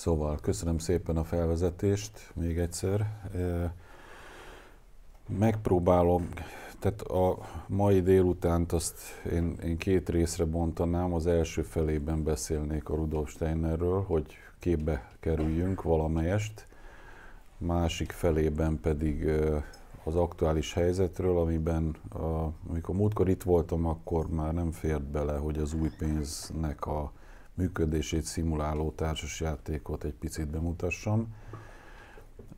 Szóval köszönöm szépen a felvezetést még egyszer. Megpróbálom, tehát a mai délutánt azt én, én két részre bontanám, az első felében beszélnék a Rudolf Steinerről, hogy képbe kerüljünk valamelyest, másik felében pedig az aktuális helyzetről, amiben a, amikor múltkor itt voltam, akkor már nem fért bele, hogy az új pénznek a működését szimuláló társasjátékot egy picit bemutassam.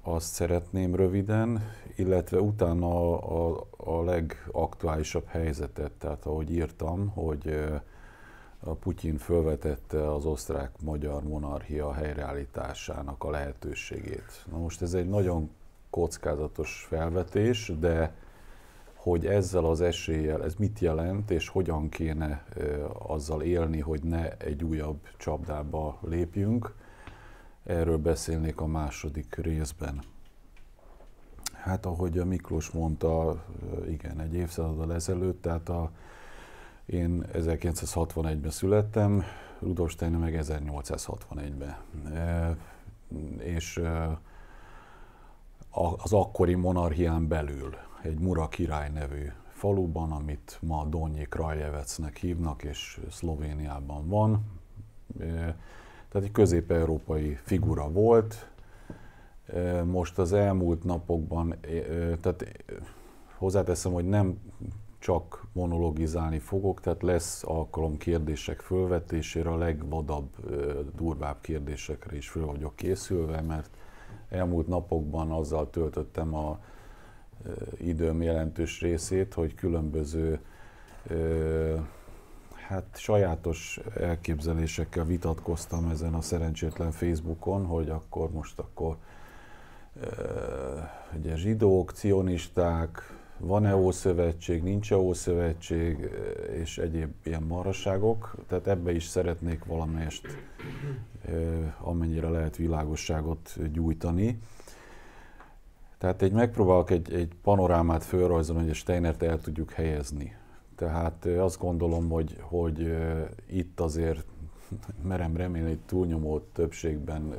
Azt szeretném röviden, illetve utána a, a, a legaktuálisabb helyzetet, tehát ahogy írtam, hogy a Putyin felvetette az osztrák-magyar monarchia helyreállításának a lehetőségét. Na most ez egy nagyon kockázatos felvetés, de hogy ezzel az eséllyel ez mit jelent, és hogyan kéne azzal élni, hogy ne egy újabb csapdába lépjünk. Erről beszélnék a második részben. Hát ahogy a Miklós mondta, igen, egy évszázaddal ezelőtt, tehát a, én 1961-ben születtem, Rudolf Steiner meg 1861-ben. E, és e, az akkori monarchián belül egy Mura király nevű faluban, amit ma Donnyi Krajevecnek hívnak, és Szlovéniában van. E, tehát egy közép-európai figura volt. E, most az elmúlt napokban, e, tehát hozzáteszem, hogy nem csak monologizálni fogok, tehát lesz alkalom kérdések fölvetésére, a legvadabb, durvább kérdésekre is föl vagyok készülve, mert elmúlt napokban azzal töltöttem a időm jelentős részét, hogy különböző hát sajátos elképzelésekkel vitatkoztam ezen a szerencsétlen Facebookon, hogy akkor most akkor ugye zsidók, cionisták, van-e ószövetség, nincs-e ószövetség, és egyéb ilyen marasságok. Tehát ebbe is szeretnék valamelyest, amennyire lehet világosságot gyújtani. Tehát egy megpróbálok egy, egy panorámát fölrajzolni, hogy a Steinert el tudjuk helyezni. Tehát azt gondolom, hogy, hogy itt azért merem remélni, hogy túlnyomó többségben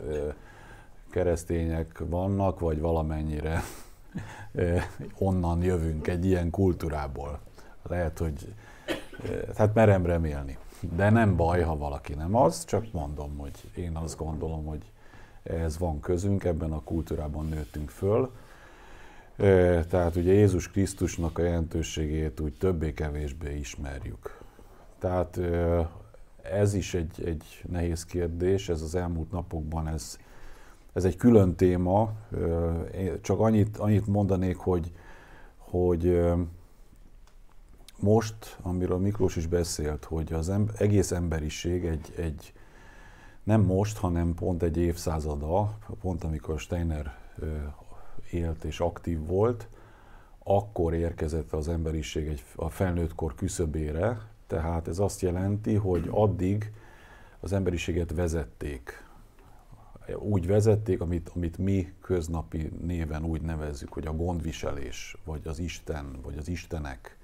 keresztények vannak, vagy valamennyire onnan jövünk egy ilyen kultúrából. Lehet, hogy Tehát merem remélni. De nem baj, ha valaki nem az, csak mondom, hogy én azt gondolom, hogy ez van közünk, ebben a kultúrában nőttünk föl tehát ugye Jézus Krisztusnak a jelentőségét úgy többé-kevésbé ismerjük. Tehát ez is egy, egy nehéz kérdés, ez az elmúlt napokban, ez, ez egy külön téma. Csak annyit, annyit mondanék, hogy, hogy most, amiről Miklós is beszélt, hogy az em- egész emberiség egy, egy, nem most, hanem pont egy évszázada, pont amikor Steiner élt és aktív volt, akkor érkezett az emberiség egy, a felnőttkor küszöbére, tehát ez azt jelenti, hogy addig az emberiséget vezették. Úgy vezették, amit, amit mi köznapi néven úgy nevezzük, hogy a gondviselés, vagy az Isten, vagy az Istenek.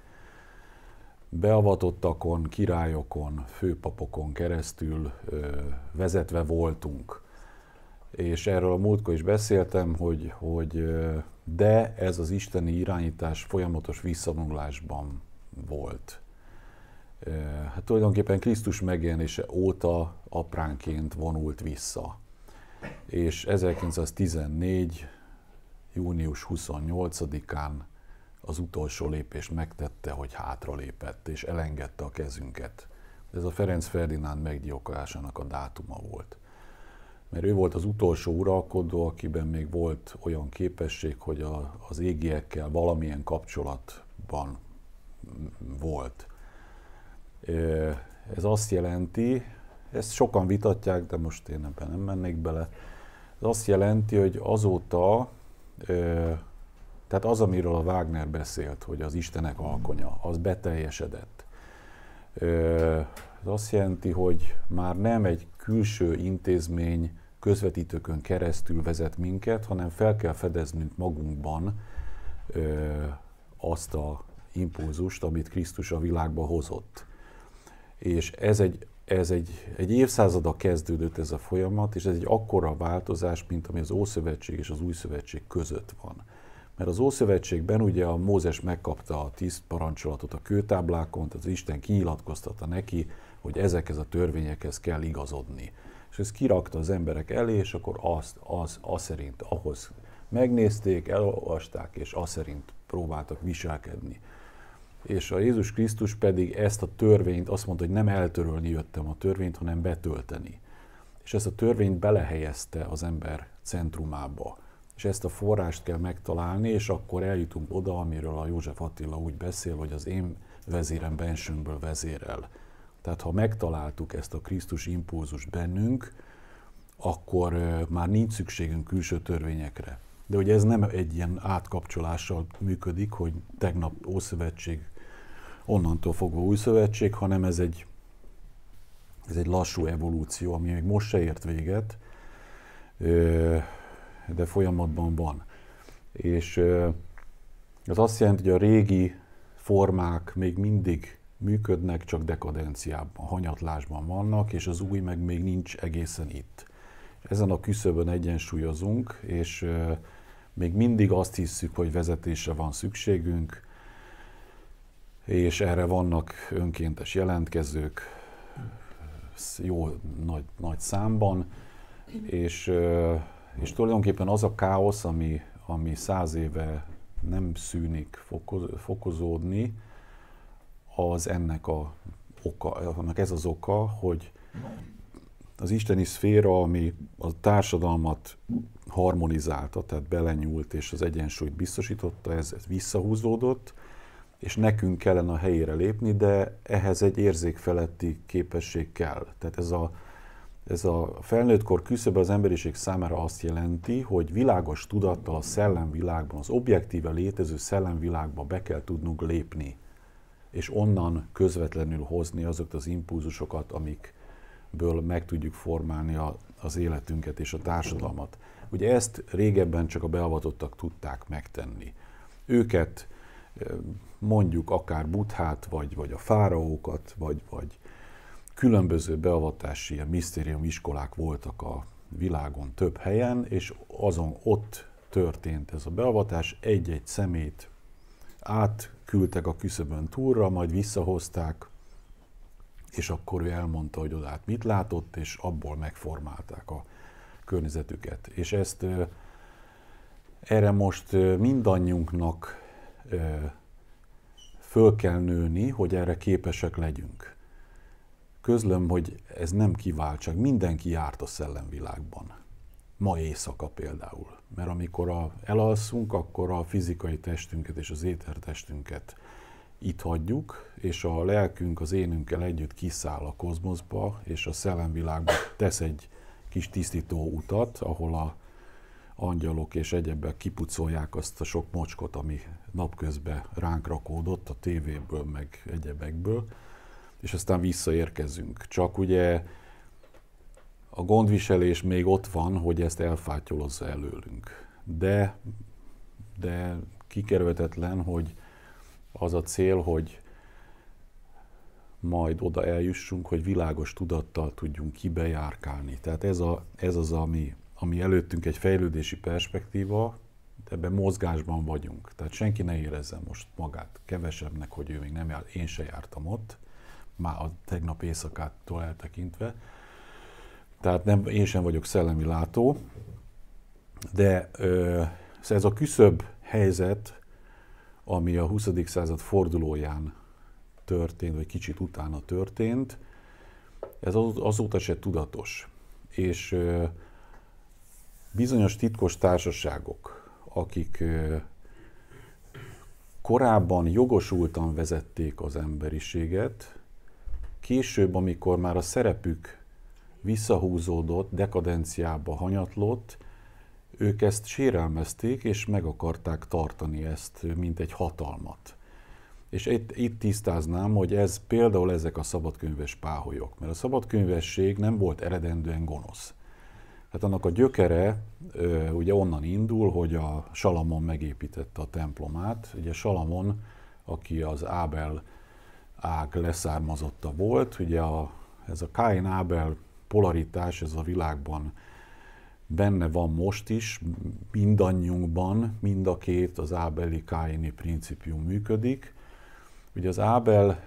Beavatottakon, királyokon, főpapokon keresztül ö, vezetve voltunk és erről a múltkor is beszéltem, hogy, hogy de ez az isteni irányítás folyamatos visszavonulásban volt. Hát tulajdonképpen Krisztus megjelenése óta apránként vonult vissza. És 1914. június 28-án az utolsó lépés megtette, hogy hátralépett, és elengedte a kezünket. Ez a Ferenc Ferdinánd meggyilkolásának a dátuma volt mert ő volt az utolsó uralkodó, akiben még volt olyan képesség, hogy a, az égiekkel valamilyen kapcsolatban volt. Ez azt jelenti, ezt sokan vitatják, de most én ebben nem mennék bele, ez azt jelenti, hogy azóta, tehát az, amiről a Wagner beszélt, hogy az Istenek alkonya, az beteljesedett. Ez azt jelenti, hogy már nem egy külső intézmény közvetítőkön keresztül vezet minket, hanem fel kell fedeznünk magunkban ö, azt a impulzust, amit Krisztus a világba hozott. És ez egy, ez egy, egy évszázada kezdődött ez a folyamat, és ez egy akkora változás, mint ami az Ószövetség és az Újszövetség között van. Mert az Ószövetségben ugye a Mózes megkapta a tíz parancsolatot a kőtáblákon, tehát az Isten kinyilatkoztatta neki, hogy ezekhez a törvényekhez kell igazodni ezt kirakta az emberek elé, és akkor azt, az, az szerint ahhoz megnézték, elolvasták, és az szerint próbáltak viselkedni. És a Jézus Krisztus pedig ezt a törvényt azt mondta, hogy nem eltörölni jöttem a törvényt, hanem betölteni. És ezt a törvényt belehelyezte az ember centrumába. És ezt a forrást kell megtalálni, és akkor eljutunk oda, amiről a József Attila úgy beszél, hogy az én vezérem bensőmből vezérel. Tehát ha megtaláltuk ezt a Krisztus impulzus bennünk, akkor már nincs szükségünk külső törvényekre. De hogy ez nem egy ilyen átkapcsolással működik, hogy tegnap Ószövetség, onnantól fogva Új Szövetség, hanem ez egy, ez egy lassú evolúció, ami még most se ért véget, de folyamatban van. És ez azt jelenti, hogy a régi formák még mindig működnek, csak dekadenciában, hanyatlásban vannak, és az új meg még nincs egészen itt. ezen a küszöbön egyensúlyozunk, és még mindig azt hisszük, hogy vezetésre van szükségünk, és erre vannak önkéntes jelentkezők jó nagy, nagy számban, és, és tulajdonképpen az a káosz, ami, ami száz éve nem szűnik fokozódni, az ennek a oka, annak ez az oka, hogy az isteni szféra, ami a társadalmat harmonizálta, tehát belenyúlt és az egyensúlyt biztosította, ez, ez visszahúzódott, és nekünk kellene a helyére lépni, de ehhez egy érzékfeletti képesség kell. Tehát ez a, ez a felnőttkor küszöbe az emberiség számára azt jelenti, hogy világos tudattal a szellemvilágban, az objektíve létező szellemvilágba be kell tudnunk lépni és onnan közvetlenül hozni azokat az impulzusokat, amikből meg tudjuk formálni a, az életünket és a társadalmat. Ugye ezt régebben csak a beavatottak tudták megtenni. Őket eh, mondjuk akár buthát, vagy, vagy a fáraókat, vagy, vagy különböző beavatási ilyen misztérium iskolák voltak a világon több helyen, és azon ott történt ez a beavatás, egy-egy szemét át küldtek a küszöbön túlra, majd visszahozták, és akkor ő elmondta, hogy odát mit látott, és abból megformálták a környezetüket. És ezt erre most mindannyiunknak föl kell nőni, hogy erre képesek legyünk. Közlöm, hogy ez nem kiváltság, mindenki járt a szellemvilágban. Ma éjszaka például. Mert amikor a, elalszunk, akkor a fizikai testünket és az étertestünket itt hagyjuk, és a lelkünk az énünkkel együtt kiszáll a kozmoszba, és a szellemvilágba tesz egy kis tisztító utat, ahol a angyalok és egyebek kipucolják azt a sok mocskot, ami napközben ránk rakódott a tévéből, meg egyebekből, és aztán visszaérkezünk. Csak ugye a gondviselés még ott van, hogy ezt elfátyolozza előlünk. De, de kikerülhetetlen, hogy az a cél, hogy majd oda eljussunk, hogy világos tudattal tudjunk kibejárkálni. Tehát ez, a, ez az, ami, ami előttünk egy fejlődési perspektíva, ebben mozgásban vagyunk. Tehát senki ne érezze most magát kevesebbnek, hogy ő még nem jár, én se jártam ott, már a tegnap éjszakától eltekintve, tehát nem, én sem vagyok szellemi látó, de szóval ez a küszöbb helyzet, ami a 20. század fordulóján történt, vagy kicsit utána történt, ez azóta se tudatos. És bizonyos titkos társaságok, akik korábban jogosultan vezették az emberiséget, később, amikor már a szerepük visszahúzódott, dekadenciába hanyatlott, ők ezt sérelmezték, és meg akarták tartani ezt, mint egy hatalmat. És itt, itt tisztáznám, hogy ez például ezek a szabadkönyves páholyok, mert a szabadkönyvesség nem volt eredendően gonosz. Hát annak a gyökere ö, ugye onnan indul, hogy a Salamon megépítette a templomát. Ugye Salamon, aki az Ábel ág leszármazotta volt, ugye a, ez a Káin Ábel polaritás ez a világban benne van most is, mindannyiunkban, mind a két az Ábeli Káini principium működik. Ugye az Ábel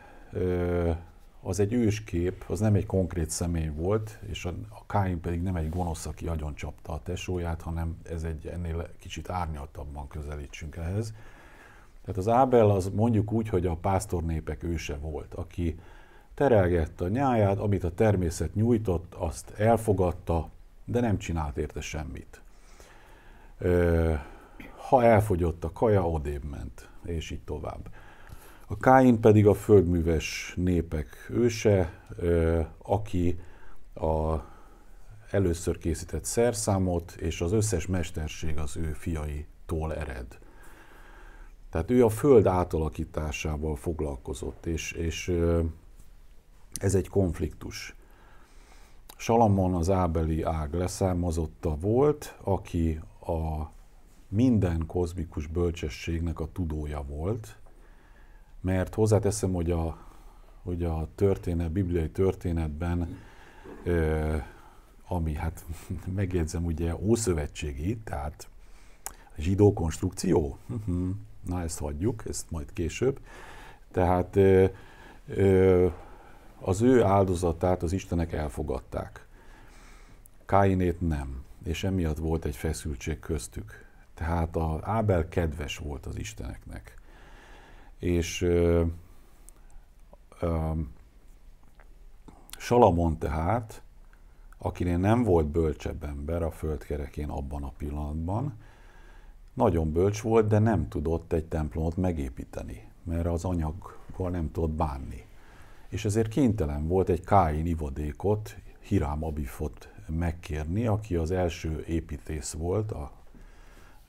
az egy őskép, az nem egy konkrét személy volt, és a Káin pedig nem egy gonosz, aki agyon csapta a tesóját, hanem ez egy ennél kicsit árnyaltabban közelítsünk ehhez. Tehát az Ábel az mondjuk úgy, hogy a pásztornépek őse volt, aki terelgette a nyáját, amit a természet nyújtott, azt elfogadta, de nem csinált érte semmit. ha elfogyott a kaja, odébb ment, és így tovább. A Káin pedig a földműves népek őse, aki a először készített szerszámot, és az összes mesterség az ő fiaitól ered. Tehát ő a föld átalakításával foglalkozott, és, és ez egy konfliktus. Salamon az ábeli ág leszármazotta volt, aki a minden kozmikus bölcsességnek a tudója volt, mert hozzáteszem, hogy a, hogy a történet, bibliai történetben, ami hát megjegyzem ugye ószövetségi, tehát zsidó konstrukció, mhm. na ezt hagyjuk, ezt majd később, tehát az ő áldozatát az Istenek elfogadták. Káinét nem, és emiatt volt egy feszültség köztük. Tehát a Ábel kedves volt az Isteneknek. És ö, ö, Salamon tehát, akinél nem volt bölcsebb ember a földkerekén abban a pillanatban, nagyon bölcs volt, de nem tudott egy templomot megépíteni, mert az anyaggal nem tudott bánni és ezért kénytelen volt egy Káin ivadékot, Hirám Abifot megkérni, aki az első építész volt a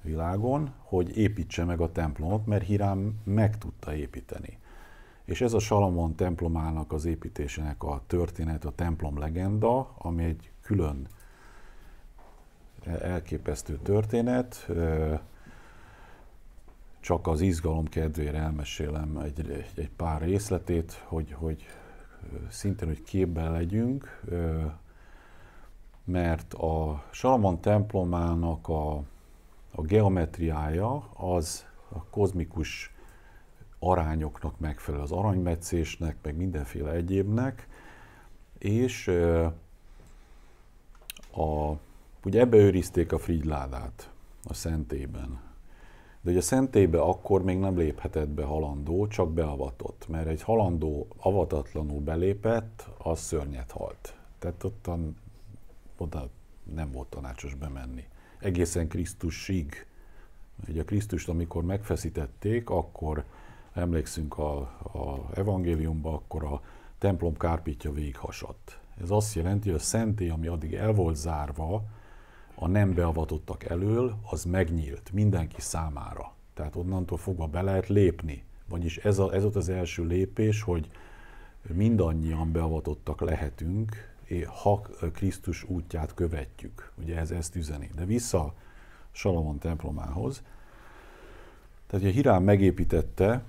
világon, hogy építse meg a templomot, mert Hirám meg tudta építeni. És ez a Salamon templomának az építésének a történet, a templom legenda, ami egy külön elképesztő történet, csak az izgalom kedvére elmesélem egy, egy pár részletét, hogy, hogy szintén, hogy képben legyünk, mert a Salamon templomának a, a geometriája az a kozmikus arányoknak megfelel, az aranymetszésnek, meg mindenféle egyébnek, és a, ugye ebbe őrizték a frigyládát a szentében de ugye szentélybe akkor még nem léphetett be halandó, csak beavatott. Mert egy halandó avatatlanul belépett, az szörnyet halt. Tehát ottan, oda nem volt tanácsos bemenni. Egészen Krisztusig. Ugye a Krisztust, amikor megfeszítették, akkor emlékszünk a, a evangéliumba, akkor a templom kárpítja végighasadt. Ez azt jelenti, hogy a szentély, ami addig el volt zárva, a nem beavatottak elől, az megnyílt mindenki számára. Tehát onnantól fogva be lehet lépni. Vagyis ez, a, ez ott az első lépés, hogy mindannyian beavatottak lehetünk, ha Krisztus útját követjük. Ugye ez ezt üzeni. De vissza Salamon templomához. Tehát ugye Hirám megépítette,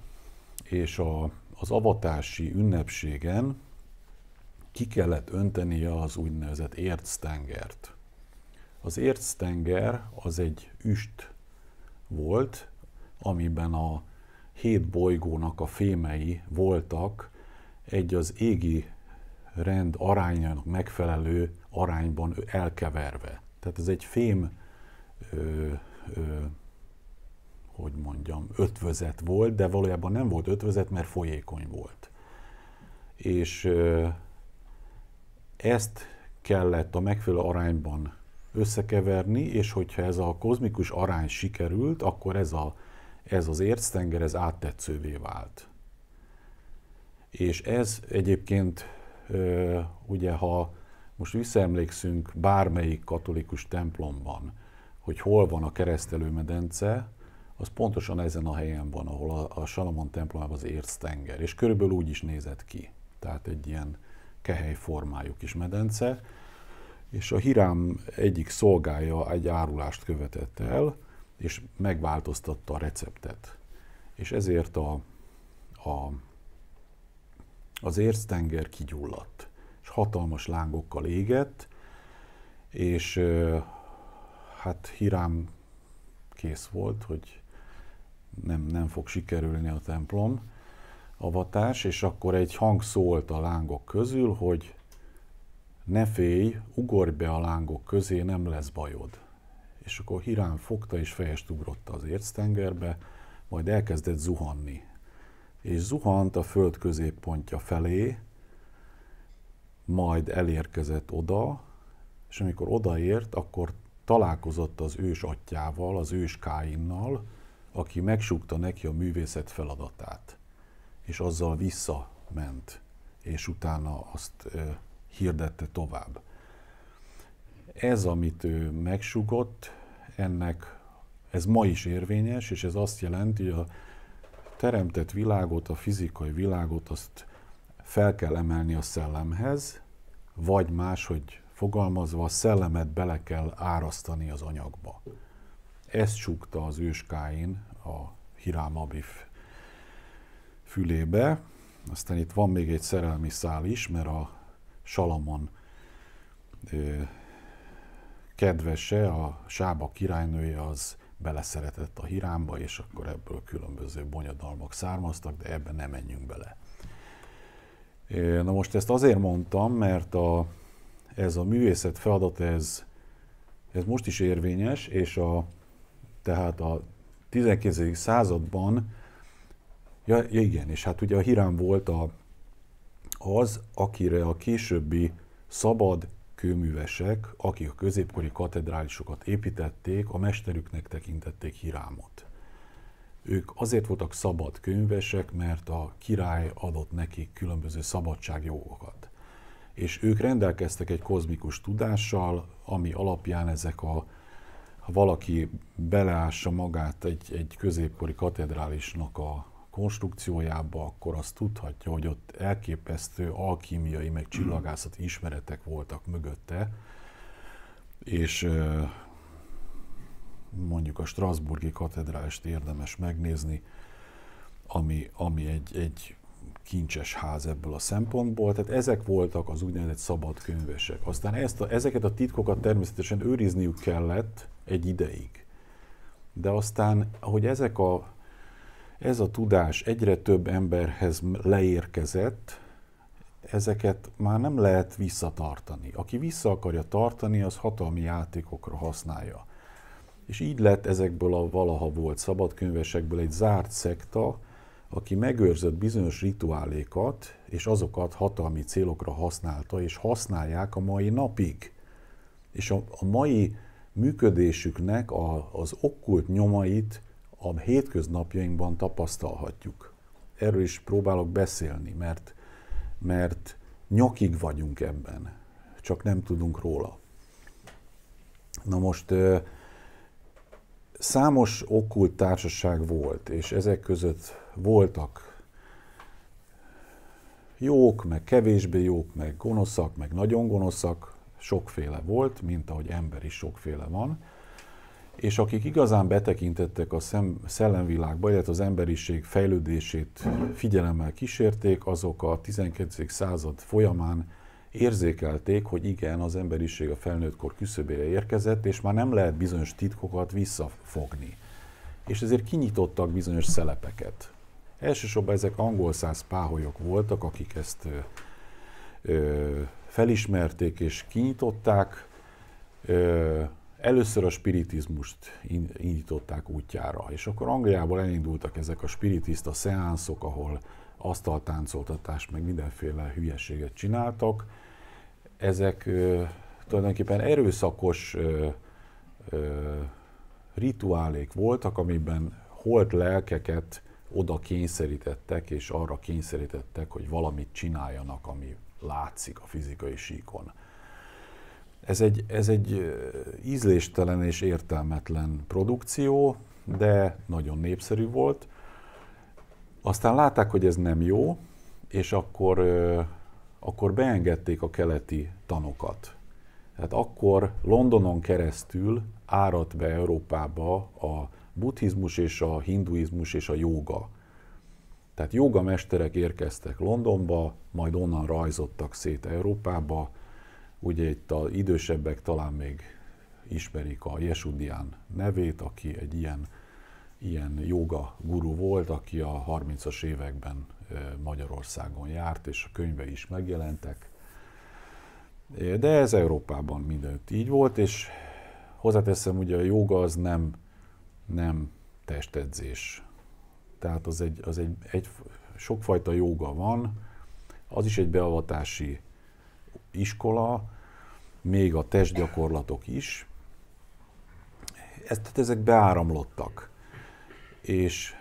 és a, az avatási ünnepségen ki kellett öntenie az úgynevezett érctengert az érctenger az egy üst volt, amiben a hét bolygónak a fémei voltak egy az égi rend arányának megfelelő arányban elkeverve. Tehát ez egy fém, ö, ö, hogy mondjam, ötvözet volt, de valójában nem volt ötvözet, mert folyékony volt. És ö, ezt kellett a megfelelő arányban összekeverni, és hogyha ez a kozmikus arány sikerült, akkor ez, a, ez az érctenger, ez áttetszővé vált. És ez egyébként, ugye ha most visszaemlékszünk bármelyik katolikus templomban, hogy hol van a keresztelő medence, az pontosan ezen a helyen van, ahol a, a Salamon templomában az érctenger, és körülbelül úgy is nézett ki. Tehát egy ilyen kehely formájú kis medence, és a Hirám egyik szolgája egy árulást követett el, és megváltoztatta a receptet. És ezért a, a, az érctenger kigyulladt, és hatalmas lángokkal égett, és hát Hirám kész volt, hogy nem, nem fog sikerülni a templom avatás, és akkor egy hang szólt a lángok közül, hogy ne félj, ugorj be a lángok közé, nem lesz bajod. És akkor Hirán fogta és fejest ugrott az érctengerbe, majd elkezdett zuhanni. És zuhant a föld középpontja felé, majd elérkezett oda, és amikor odaért, akkor találkozott az ős atyával, az ős Káinnal, aki megsúgta neki a művészet feladatát, és azzal visszament, és utána azt hirdette tovább. Ez, amit ő megsugott, ennek ez ma is érvényes, és ez azt jelenti, hogy a teremtett világot, a fizikai világot, azt fel kell emelni a szellemhez, vagy máshogy fogalmazva, a szellemet bele kell árasztani az anyagba. Ezt csukta az őskáin a Hirám Abif fülébe. Aztán itt van még egy szerelmi szál is, mert a Salamon kedvese, a Sába királynője az beleszeretett a hirámba, és akkor ebből különböző bonyodalmak származtak, de ebben nem menjünk bele. Na most ezt azért mondtam, mert a, ez a művészet feladat, ez, ez most is érvényes, és a, tehát a 19. században, ja, igen, és hát ugye a Hirám volt a az, akire a későbbi szabad kőművesek, akik a középkori katedrálisokat építették, a mesterüknek tekintették hirámot. Ők azért voltak szabad kőművesek, mert a király adott nekik különböző szabadságjogokat. És ők rendelkeztek egy kozmikus tudással, ami alapján ezek a ha valaki beleássa magát egy, egy középkori katedrálisnak a konstrukciójába, akkor azt tudhatja, hogy ott elképesztő alkímiai, meg csillagászati ismeretek voltak mögötte, és mondjuk a Strasburgi katedrálist érdemes megnézni, ami, ami egy, egy kincses ház ebből a szempontból. Tehát ezek voltak az úgynevezett szabad könyvesek. Aztán ezt a, ezeket a titkokat természetesen őrizniük kellett egy ideig. De aztán, hogy ezek a ez a tudás egyre több emberhez leérkezett, ezeket már nem lehet visszatartani. Aki vissza akarja tartani, az hatalmi játékokra használja. És így lett ezekből a valaha volt szabadkönyvesekből egy zárt szekta, aki megőrzött bizonyos rituálékat, és azokat hatalmi célokra használta, és használják a mai napig. És a, a mai működésüknek a, az okkult nyomait a hétköznapjainkban tapasztalhatjuk. Erről is próbálok beszélni, mert, mert nyakig vagyunk ebben, csak nem tudunk róla. Na most számos okkult társaság volt, és ezek között voltak jók, meg kevésbé jók, meg gonoszak, meg nagyon gonoszak, sokféle volt, mint ahogy ember is sokféle van és akik igazán betekintettek a szem, szellemvilágba, illetve az emberiség fejlődését figyelemmel kísérték, azok a 19. század folyamán érzékelték, hogy igen, az emberiség a felnőttkor küszöbére érkezett, és már nem lehet bizonyos titkokat visszafogni. És ezért kinyitottak bizonyos szelepeket. Elsősorban ezek angol száz páholyok voltak, akik ezt ö, ö, felismerték és kinyitották. Ö, először a spiritizmust indították útjára, és akkor Angliából elindultak ezek a spiritista szeánszok, ahol asztaltáncoltatást, meg mindenféle hülyeséget csináltak. Ezek ö, tulajdonképpen erőszakos ö, ö, rituálék voltak, amiben holt lelkeket oda kényszerítettek, és arra kényszerítettek, hogy valamit csináljanak, ami látszik a fizikai síkon. Ez egy, ez egy ízléstelen és értelmetlen produkció, de nagyon népszerű volt. Aztán látták, hogy ez nem jó, és akkor, akkor beengedték a keleti tanokat. Tehát akkor Londonon keresztül áradt be Európába a buddhizmus és a hinduizmus és a jóga. Tehát joga mesterek érkeztek Londonba, majd onnan rajzottak szét Európába, Ugye itt az idősebbek talán még ismerik a Jesudián nevét, aki egy ilyen, ilyen joga guru volt, aki a 30-as években Magyarországon járt, és a könyve is megjelentek. De ez Európában mindenütt így volt, és hozzáteszem, ugye a joga az nem, nem testedzés. Tehát az egy, az egy, egy sokfajta joga van, az is egy beavatási iskola, még a testgyakorlatok is. Ezt tehát ezek beáramlottak. És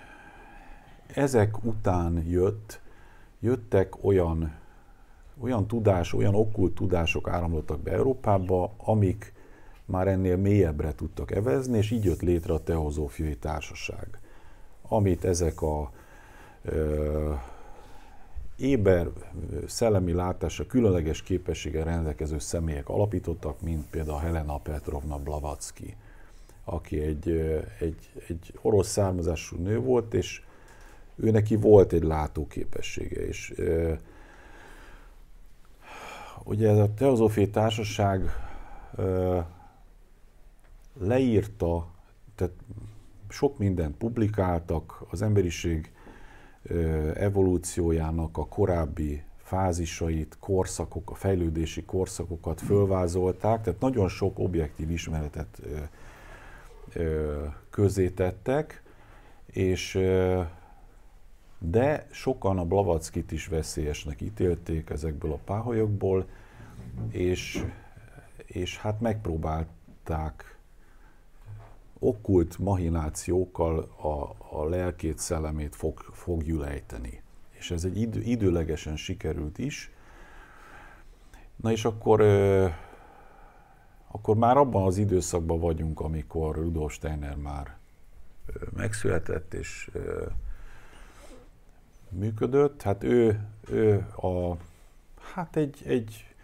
ezek után jött, jöttek olyan, olyan tudás, olyan okkult tudások áramlottak be Európába, amik már ennél mélyebbre tudtak evezni, és így jött létre a Teozófiai Társaság, amit ezek a ö, éber szellemi látása, különleges képessége rendelkező személyek alapítottak, mint például Helena Petrovna Blavatsky, aki egy, egy, egy orosz származású nő volt, és ő neki volt egy látóképessége, és ugye ez a Teozófiai Társaság leírta, tehát sok mindent publikáltak, az emberiség evolúciójának a korábbi fázisait, korszakok, a fejlődési korszakokat fölvázolták, tehát nagyon sok objektív ismeretet tettek, és de sokan a Blavackit is veszélyesnek ítélték ezekből a páholyokból, és, és hát megpróbálták okkult mahinációkkal a, a lelkét, szellemét fog, fog gyülejteni. És ez egy idő, időlegesen sikerült is. Na és akkor, akkor már abban az időszakban vagyunk, amikor Rudolf Steiner már megszületett és működött. Hát ő, ő a, hát egy, egy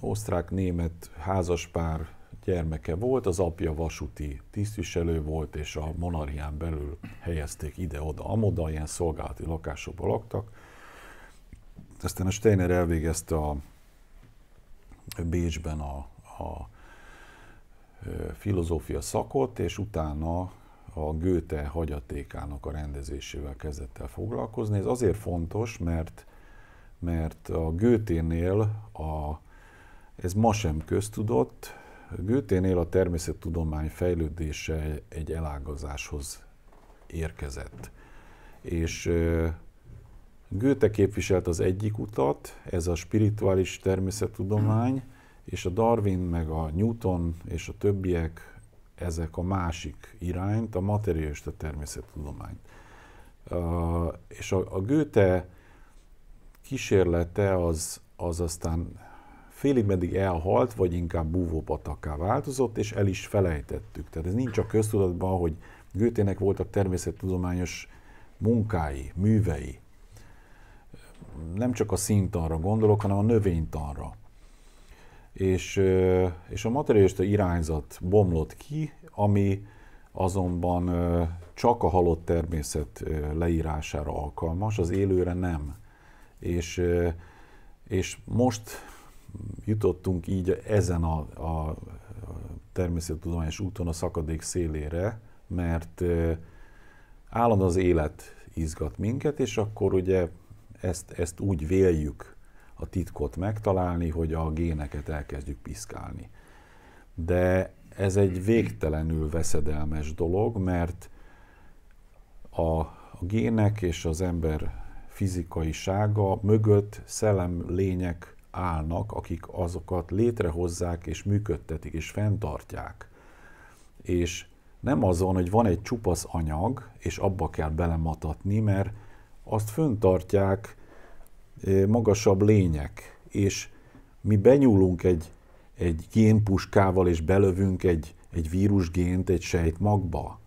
osztrák-német házaspár gyermeke volt, az apja vasúti tisztviselő volt, és a monarhián belül helyezték ide-oda, amoda, ilyen szolgálati lakásokban laktak. Aztán a Steiner elvégezte a Bécsben a, a filozófia szakot, és utána a Göte hagyatékának a rendezésével kezdett el foglalkozni. Ez azért fontos, mert, mert a Göténél a, ez ma sem köztudott, Gőténél a természettudomány fejlődése egy elágazáshoz érkezett. És Göte képviselt az egyik utat, ez a spirituális természettudomány, és a Darwin, meg a Newton és a többiek ezek a másik irányt, a materiális a természettudományt. és a, Gőte Göte kísérlete az, az aztán félig meddig elhalt, vagy inkább búvópatakká változott, és el is felejtettük. Tehát ez nincs a köztudatban, hogy Götének voltak természettudományos munkái, művei. Nem csak a színtanra gondolok, hanem a növénytanra. És, és a materialista irányzat bomlott ki, ami azonban csak a halott természet leírására alkalmas, az élőre nem. És, és most jutottunk így ezen a, a természettudományos úton a szakadék szélére, mert állandóan az élet izgat minket, és akkor ugye ezt, ezt úgy véljük a titkot megtalálni, hogy a géneket elkezdjük piszkálni. De ez egy végtelenül veszedelmes dolog, mert a, a gének és az ember fizikai sága mögött szellem lények állnak, akik azokat létrehozzák és működtetik és fenntartják. És nem az hogy van egy csupasz anyag, és abba kell belematatni, mert azt föntartják magasabb lények, és mi benyúlunk egy, egy génpuskával, és belövünk egy, egy vírusgént egy magba.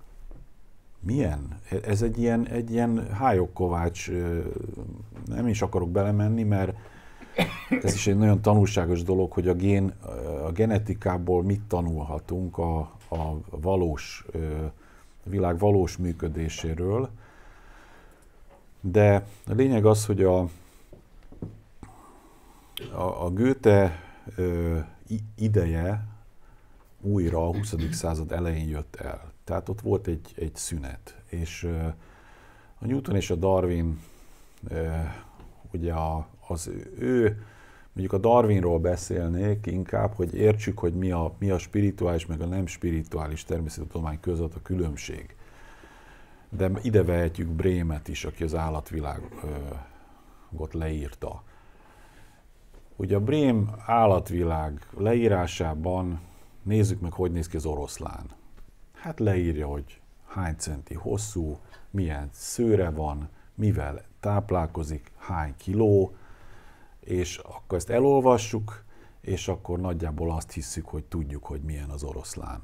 Milyen? E, ez egy ilyen, egy ilyen hályokkovács, nem is akarok belemenni, mert ez is egy nagyon tanulságos dolog, hogy a, gén, a genetikából mit tanulhatunk a, a valós, a világ valós működéséről. De a lényeg az, hogy a, a, a Goethe ö, ideje újra a 20. század elején jött el. Tehát ott volt egy, egy szünet, és ö, a Newton és a Darwin ö, ugye a az ő, mondjuk a Darwinról beszélnék inkább, hogy értsük, hogy mi a, mi a spirituális, meg a nem spirituális természettudomány között a különbség. De ide vehetjük Brémet is, aki az állatvilágot leírta. Ugye a Brém állatvilág leírásában nézzük meg, hogy néz ki az oroszlán. Hát leírja, hogy hány centi hosszú, milyen szőre van, mivel táplálkozik, hány kiló, és akkor ezt elolvassuk, és akkor nagyjából azt hiszük, hogy tudjuk, hogy milyen az oroszlán.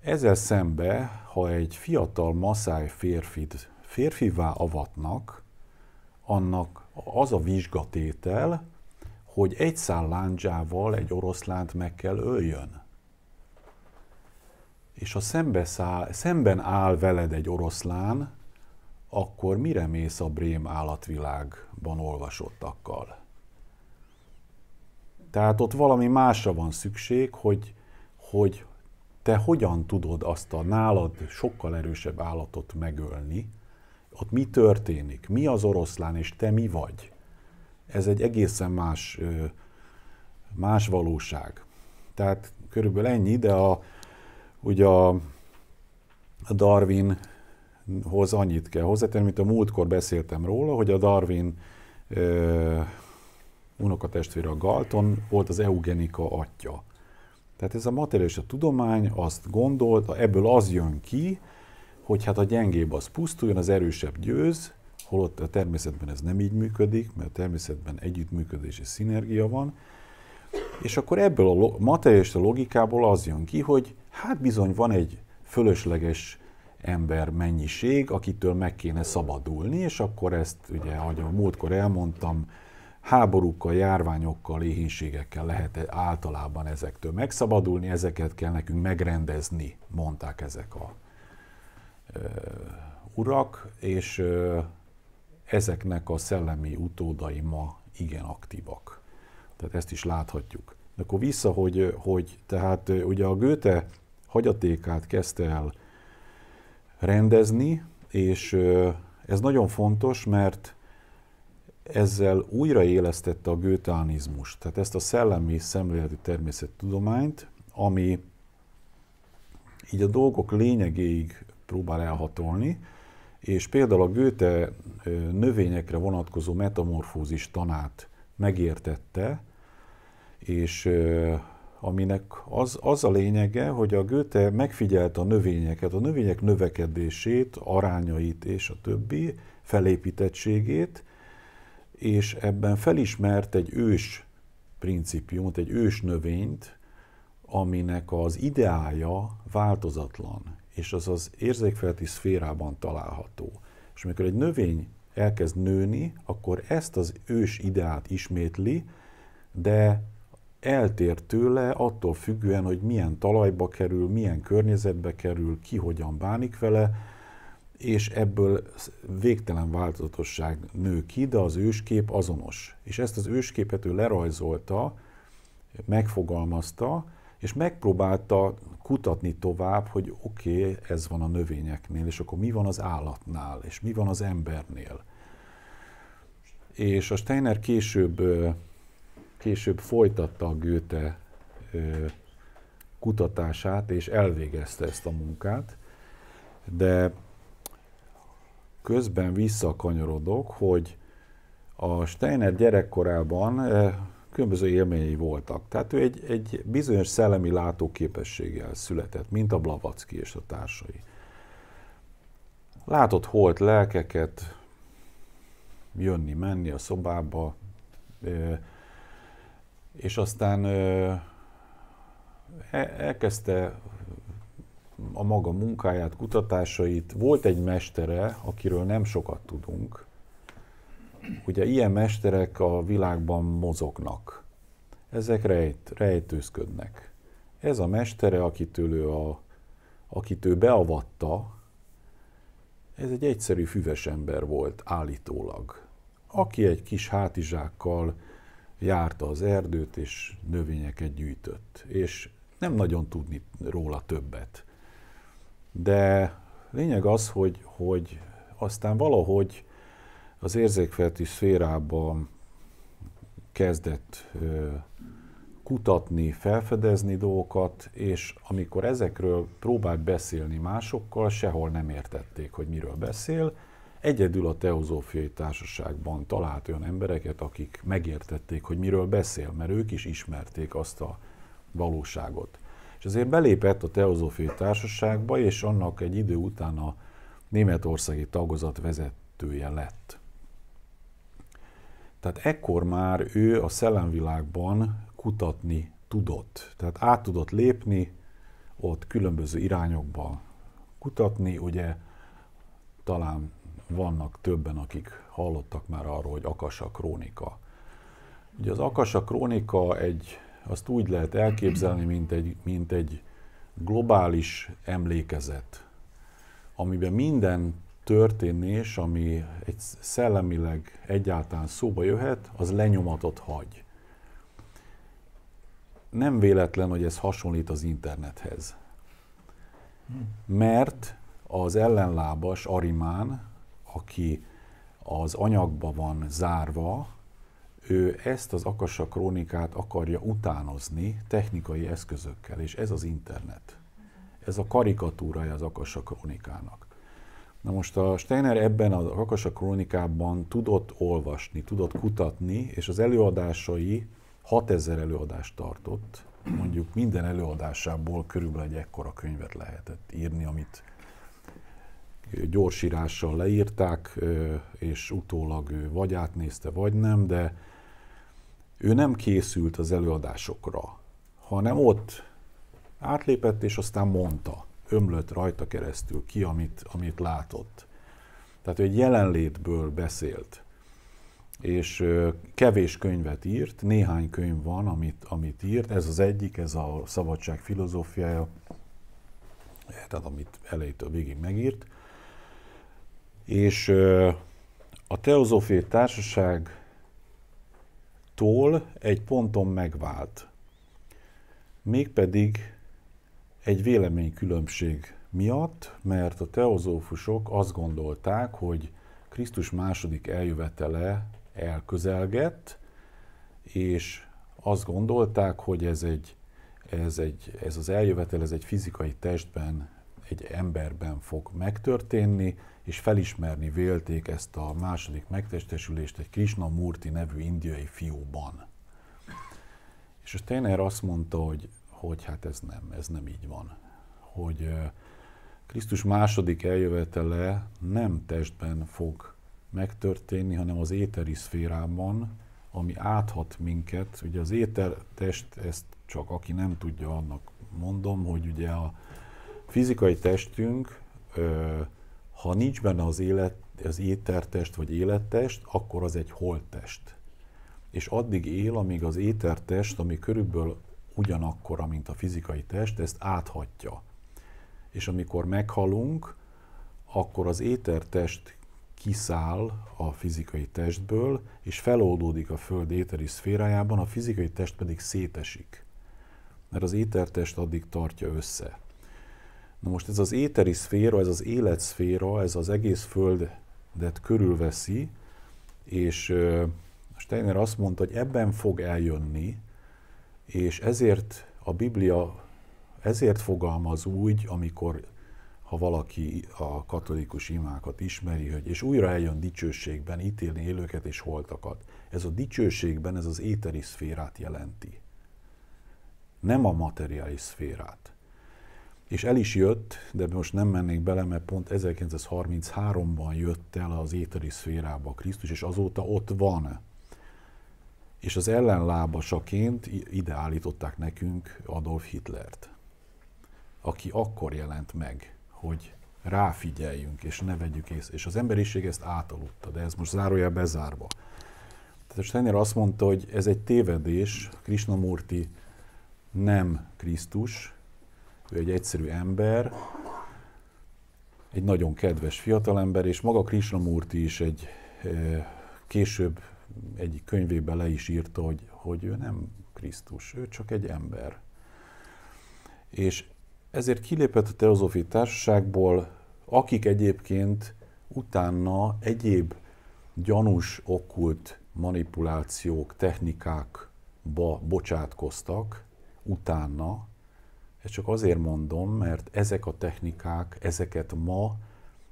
Ezzel szembe, ha egy fiatal maszáj férfit férfivá avatnak, annak az a vizsgatétel, hogy egy szál lándzsával egy oroszlánt meg kell öljön. És ha szembe száll, szemben áll veled egy oroszlán, akkor mire mész a Brém állatvilágban olvasottakkal? Tehát ott valami másra van szükség, hogy, hogy te hogyan tudod azt a nálad sokkal erősebb állatot megölni, ott mi történik, mi az oroszlán, és te mi vagy. Ez egy egészen más, más valóság. Tehát körülbelül ennyi, de a, ugye a Darwin hoz annyit kell hozzátenni, mint a múltkor beszéltem róla, hogy a Darwin unokatestvére a Galton volt az eugenika atya. Tehát ez a a tudomány azt gondolta, ebből az jön ki, hogy hát a gyengébb az pusztuljon, az erősebb győz, holott a természetben ez nem így működik, mert a természetben együttműködés és szinergia van, és akkor ebből a materialista logikából az jön ki, hogy hát bizony van egy fölösleges ember mennyiség, akitől meg kéne szabadulni, és akkor ezt ugye, ahogy a múltkor elmondtam, háborúkkal, járványokkal, éhínségekkel lehet általában ezektől megszabadulni, ezeket kell nekünk megrendezni, mondták ezek a ö, urak, és ö, ezeknek a szellemi utódai ma igen aktívak. Tehát ezt is láthatjuk. De akkor vissza, hogy, hogy tehát ugye a Göte hagyatékát kezdte el rendezni, és ez nagyon fontos, mert ezzel újraélesztette a götánizmust, tehát ezt a szellemi szemléleti természettudományt, ami így a dolgok lényegéig próbál elhatolni, és például a Göte növényekre vonatkozó metamorfózis tanát megértette, és aminek az, az a lényege, hogy a Göte megfigyelte a növényeket, a növények növekedését, arányait és a többi felépítettségét, és ebben felismert egy ős principiumot, egy ős növényt, aminek az ideája változatlan, és az az érzékfeleti szférában található. És amikor egy növény elkezd nőni, akkor ezt az ős ideát ismétli, de eltér tőle attól függően, hogy milyen talajba kerül, milyen környezetbe kerül, ki hogyan bánik vele, és ebből végtelen változatosság nő ki, de az őskép azonos. És ezt az ősképet ő lerajzolta, megfogalmazta, és megpróbálta kutatni tovább, hogy oké, okay, ez van a növényeknél, és akkor mi van az állatnál, és mi van az embernél. És a Steiner később később folytatta a Göte kutatását, és elvégezte ezt a munkát, de közben visszakanyarodok, hogy a Steiner gyerekkorában különböző élményei voltak. Tehát ő egy, egy bizonyos szellemi látóképességgel született, mint a Blavacki és a társai. Látott holt lelkeket jönni-menni a szobába, és aztán e, elkezdte a maga munkáját, kutatásait. Volt egy mestere, akiről nem sokat tudunk. Ugye ilyen mesterek a világban mozognak. Ezek rejt, rejtőzködnek. Ez a mestere, akit ő, a, akit ő beavatta, ez egy egyszerű füves ember volt állítólag, aki egy kis hátizsákkal járta az erdőt, és növényeket gyűjtött. És nem nagyon tudni róla többet. De lényeg az, hogy, hogy aztán valahogy az érzékfelti szférában kezdett ö, kutatni, felfedezni dolgokat, és amikor ezekről próbált beszélni másokkal, sehol nem értették, hogy miről beszél, Egyedül a Teozófiai Társaságban talált olyan embereket, akik megértették, hogy miről beszél, mert ők is ismerték azt a valóságot. És azért belépett a Teozófiai Társaságba, és annak egy idő után a németországi tagozat vezetője lett. Tehát ekkor már ő a szellemvilágban kutatni tudott. Tehát át tudott lépni, ott különböző irányokba kutatni, ugye talán vannak többen, akik hallottak már arról, hogy Akasa Krónika. Ugye az Akasa Krónika egy, azt úgy lehet elképzelni, mint egy, mint egy globális emlékezet, amiben minden történés, ami egy szellemileg egyáltalán szóba jöhet, az lenyomatot hagy. Nem véletlen, hogy ez hasonlít az internethez. Hm. Mert az ellenlábas Arimán aki az anyagba van zárva, ő ezt az akassa krónikát akarja utánozni technikai eszközökkel, és ez az internet. Ez a karikatúrája az akassa krónikának. Na most a Steiner ebben az akassa krónikában tudott olvasni, tudott kutatni, és az előadásai 6000 előadást tartott, mondjuk minden előadásából körülbelül egy ekkora könyvet lehetett írni, amit gyorsírással leírták, és utólag ő vagy átnézte, vagy nem, de ő nem készült az előadásokra, hanem ott átlépett, és aztán mondta, ömlött rajta keresztül ki, amit, amit látott. Tehát ő egy jelenlétből beszélt, és kevés könyvet írt, néhány könyv van, amit, amit írt, ez az egyik, ez a szabadság filozófiája, tehát amit elejétől végig megírt, és a Teozófiai Társaság egy ponton megvált. Mégpedig egy véleménykülönbség miatt, mert a teozófusok azt gondolták, hogy Krisztus második eljövetele elközelgett, és azt gondolták, hogy ez, egy, ez, egy, ez az eljövetel, ez egy fizikai testben, egy emberben fog megtörténni, és felismerni vélték ezt a második megtestesülést egy Murti nevű indiai fiúban. És a Steiner azt mondta, hogy, hogy hát ez nem, ez nem így van. Hogy Krisztus második eljövetele nem testben fog megtörténni, hanem az éteri szférában, ami áthat minket. Ugye az éter test, ezt csak aki nem tudja, annak mondom, hogy ugye a fizikai testünk ö, ha nincs benne az, élet, az étertest vagy élettest, akkor az egy holttest. És addig él, amíg az étertest, ami körülbelül ugyanakkor, mint a fizikai test, ezt áthatja. És amikor meghalunk, akkor az étertest kiszáll a fizikai testből, és feloldódik a Föld éteri szférájában, a fizikai test pedig szétesik. Mert az étertest addig tartja össze. Na most ez az éteri szféra, ez az életszféra, ez az egész földet körülveszi, és Steiner azt mondta, hogy ebben fog eljönni, és ezért a Biblia ezért fogalmaz úgy, amikor ha valaki a katolikus imákat ismeri, hogy és újra eljön dicsőségben ítélni élőket és holtakat. Ez a dicsőségben, ez az éteri szférát jelenti. Nem a materiális szférát és el is jött, de most nem mennék bele, mert pont 1933-ban jött el az éteri szférába Krisztus, és azóta ott van. És az ellenlábasaként ide állították nekünk Adolf Hitlert, aki akkor jelent meg, hogy ráfigyeljünk, és ne vegyük észre. És az emberiség ezt átaludta, de ez most zárója bezárva. Tehát Steiner azt mondta, hogy ez egy tévedés, Krishnamurti nem Krisztus, ő egy egyszerű ember, egy nagyon kedves fiatalember, és maga Krishnamurti is egy később egyik könyvében le is írta, hogy, hogy ő nem Krisztus, ő csak egy ember. És ezért kilépett a teozófi társaságból, akik egyébként utána egyéb gyanús, okkult manipulációk, technikákba bocsátkoztak, utána, ezt csak azért mondom, mert ezek a technikák, ezeket ma,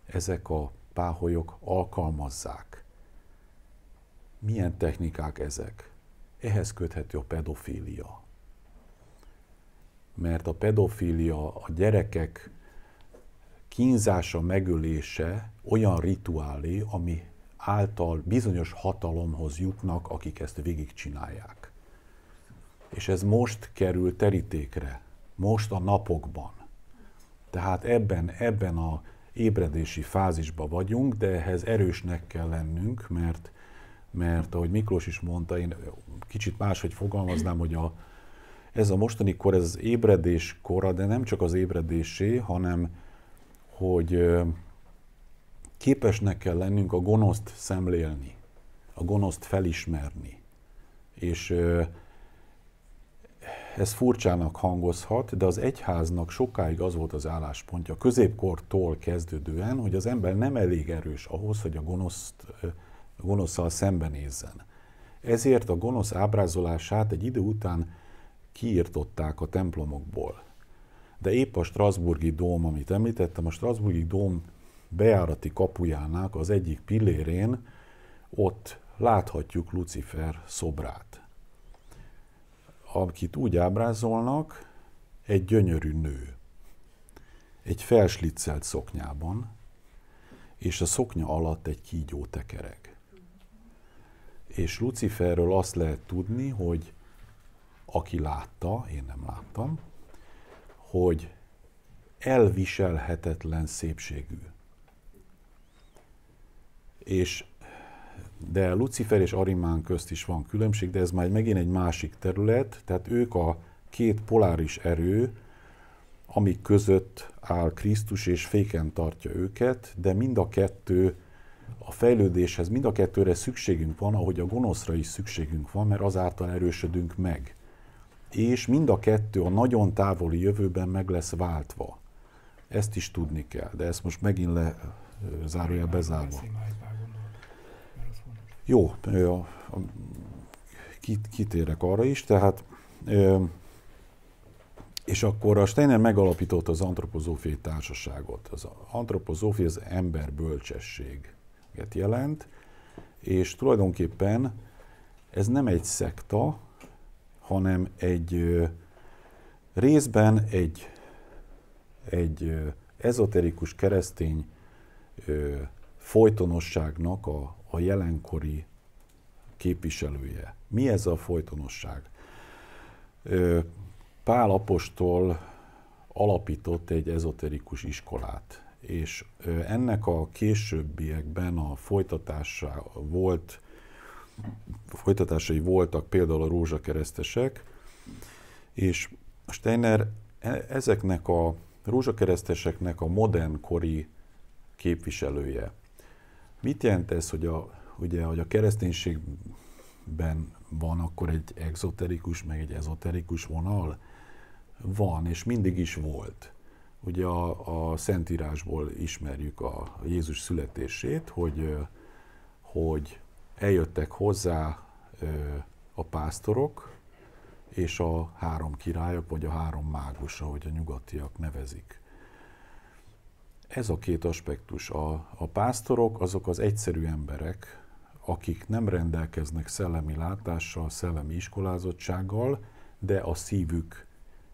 ezek a páholyok alkalmazzák. Milyen technikák ezek? Ehhez köthető a pedofília. Mert a pedofília, a gyerekek kínzása, megölése olyan rituálé, ami által bizonyos hatalomhoz jutnak, akik ezt végigcsinálják. És ez most kerül terítékre most a napokban. Tehát ebben, ebben a ébredési fázisban vagyunk, de ehhez erősnek kell lennünk, mert, mert ahogy Miklós is mondta, én kicsit máshogy fogalmaznám, hogy a, ez a mostani kor, ez az ébredés kora, de nem csak az ébredésé, hanem hogy képesnek kell lennünk a gonoszt szemlélni, a gonoszt felismerni. És ez furcsának hangozhat, de az egyháznak sokáig az volt az álláspontja, középkortól kezdődően, hogy az ember nem elég erős ahhoz, hogy a gonoszt, gonoszszal szembenézzen. Ezért a gonosz ábrázolását egy idő után kiirtották a templomokból. De épp a Strasburgi dóm, amit említettem, a Strasburgi dóm bejárati kapujának az egyik pillérén ott láthatjuk Lucifer szobrát akit úgy ábrázolnak, egy gyönyörű nő, egy felslitzelt szoknyában, és a szoknya alatt egy kígyó tekereg. És Luciferről azt lehet tudni, hogy aki látta, én nem láttam, hogy elviselhetetlen szépségű. És de Lucifer és Arimán közt is van különbség, de ez már megint egy másik terület, tehát ők a két poláris erő, amik között áll Krisztus és féken tartja őket, de mind a kettő a fejlődéshez, mind a kettőre szükségünk van, ahogy a gonoszra is szükségünk van, mert azáltal erősödünk meg. És mind a kettő a nagyon távoli jövőben meg lesz váltva. Ezt is tudni kell, de ezt most megint le zárója bezárva. Jó, kitérek arra is, tehát és akkor a Steiner megalapította az antropozófiai társaságot. Az antropozófia az ember bölcsességet jelent, és tulajdonképpen ez nem egy szekta, hanem egy részben egy, egy ezoterikus keresztény folytonosságnak a, a jelenkori képviselője. Mi ez a folytonosság? Pál Apostol alapított egy ezoterikus iskolát, és ennek a későbbiekben a folytatása volt, folytatásai voltak például a rózsakeresztesek, és Steiner e, ezeknek a rózsakereszteseknek a modernkori képviselője. Mit jelent ez, hogy a, ugye, hogy a kereszténységben van akkor egy exoterikus, meg egy ezoterikus vonal? Van, és mindig is volt. Ugye a, a Szentírásból ismerjük a Jézus születését, hogy, hogy eljöttek hozzá a pásztorok és a három királyok, vagy a három mágus, ahogy a nyugatiak nevezik. Ez a két aspektus. A, a pásztorok azok az egyszerű emberek, akik nem rendelkeznek szellemi látással, szellemi iskolázottsággal, de a szívük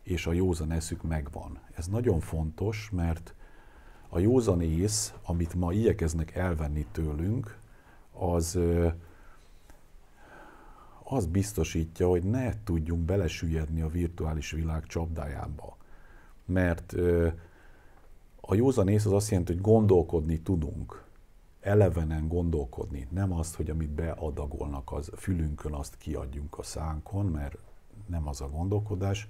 és a józan eszük megvan. Ez nagyon fontos, mert a józan ész, amit ma igyekeznek elvenni tőlünk, az, az biztosítja, hogy ne tudjunk belesüllyedni a virtuális világ csapdájába. Mert a józan ész az azt jelenti, hogy gondolkodni tudunk. Elevenen gondolkodni. Nem azt, hogy amit beadagolnak az fülünkön, azt kiadjunk a szánkon, mert nem az a gondolkodás,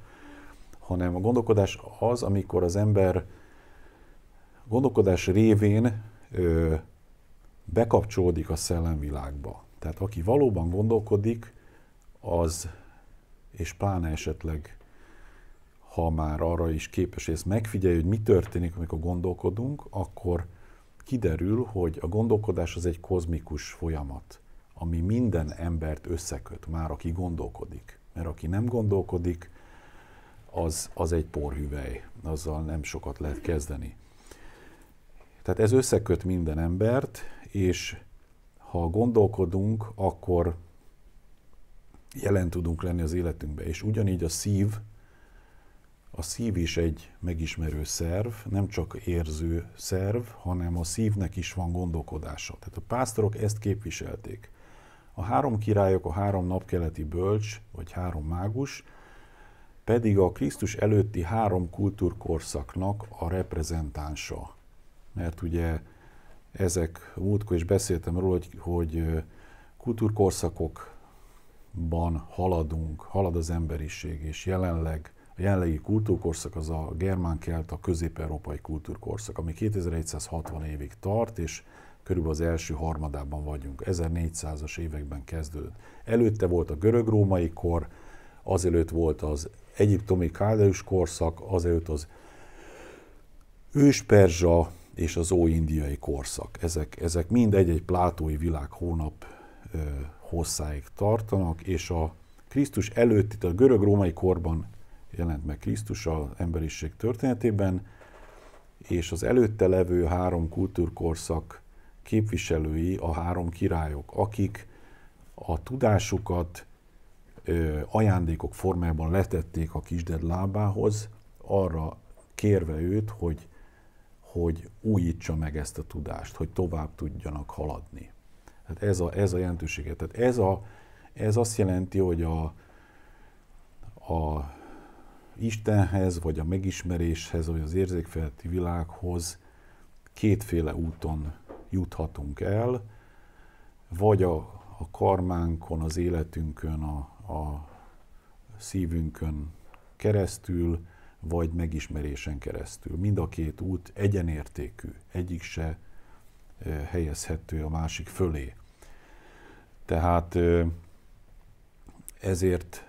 hanem a gondolkodás az, amikor az ember gondolkodás révén ö, bekapcsolódik a szellemvilágba. Tehát aki valóban gondolkodik, az, és pláne esetleg ha már arra is képes, hogy ezt hogy mi történik, amikor gondolkodunk, akkor kiderül, hogy a gondolkodás az egy kozmikus folyamat, ami minden embert összeköt, már aki gondolkodik. Mert aki nem gondolkodik, az, az egy porhüvely, azzal nem sokat lehet kezdeni. Tehát ez összeköt minden embert, és ha gondolkodunk, akkor jelen tudunk lenni az életünkbe. És ugyanígy a szív a szív is egy megismerő szerv, nem csak érző szerv, hanem a szívnek is van gondolkodása. Tehát a pásztorok ezt képviselték. A három királyok, a három napkeleti bölcs, vagy három mágus, pedig a Krisztus előtti három kultúrkorszaknak a reprezentánsa. Mert ugye ezek, múltkor is beszéltem róla, hogy, hogy kultúrkorszakokban haladunk, halad az emberiség, és jelenleg a jelenlegi kultúrkorszak az a germánkelt, a közép-európai kultúrkorszak, ami 2160 évig tart, és körülbelül az első harmadában vagyunk, 1400-as években kezdődött. Előtte volt a görög-római kor, azelőtt volt az egyiptomi káldeus korszak, azelőtt az ősperzsa és az óindiai korszak. Ezek, ezek mind egy-egy plátói világ hónap hosszáig tartanak, és a Krisztus előtt itt a görög-római korban jelent meg Krisztus a emberiség történetében, és az előtte levő három kultúrkorszak képviselői a három királyok, akik a tudásukat ö, ajándékok formájában letették a kisded lábához, arra kérve őt, hogy, hogy újítsa meg ezt a tudást, hogy tovább tudjanak haladni. Tehát ez a, ez a jelentősége. Tehát ez, a, ez azt jelenti, hogy a, a Istenhez, vagy a megismeréshez, vagy az érzékfeletti világhoz kétféle úton juthatunk el, vagy a, a karmánkon, az életünkön, a, a szívünkön keresztül, vagy megismerésen keresztül. Mind a két út egyenértékű, egyik se eh, helyezhető a másik fölé. Tehát eh, ezért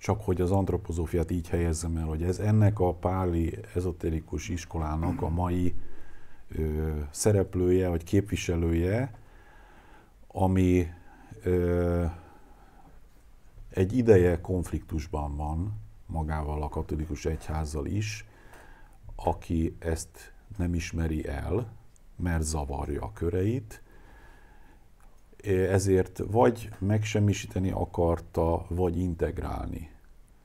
csak hogy az antropozófiát így helyezzem el, hogy ez ennek a páli ezoterikus iskolának a mai ö, szereplője, vagy képviselője, ami ö, egy ideje konfliktusban van magával a katolikus egyházzal is, aki ezt nem ismeri el, mert zavarja a köreit, ezért vagy megsemmisíteni akarta, vagy integrálni.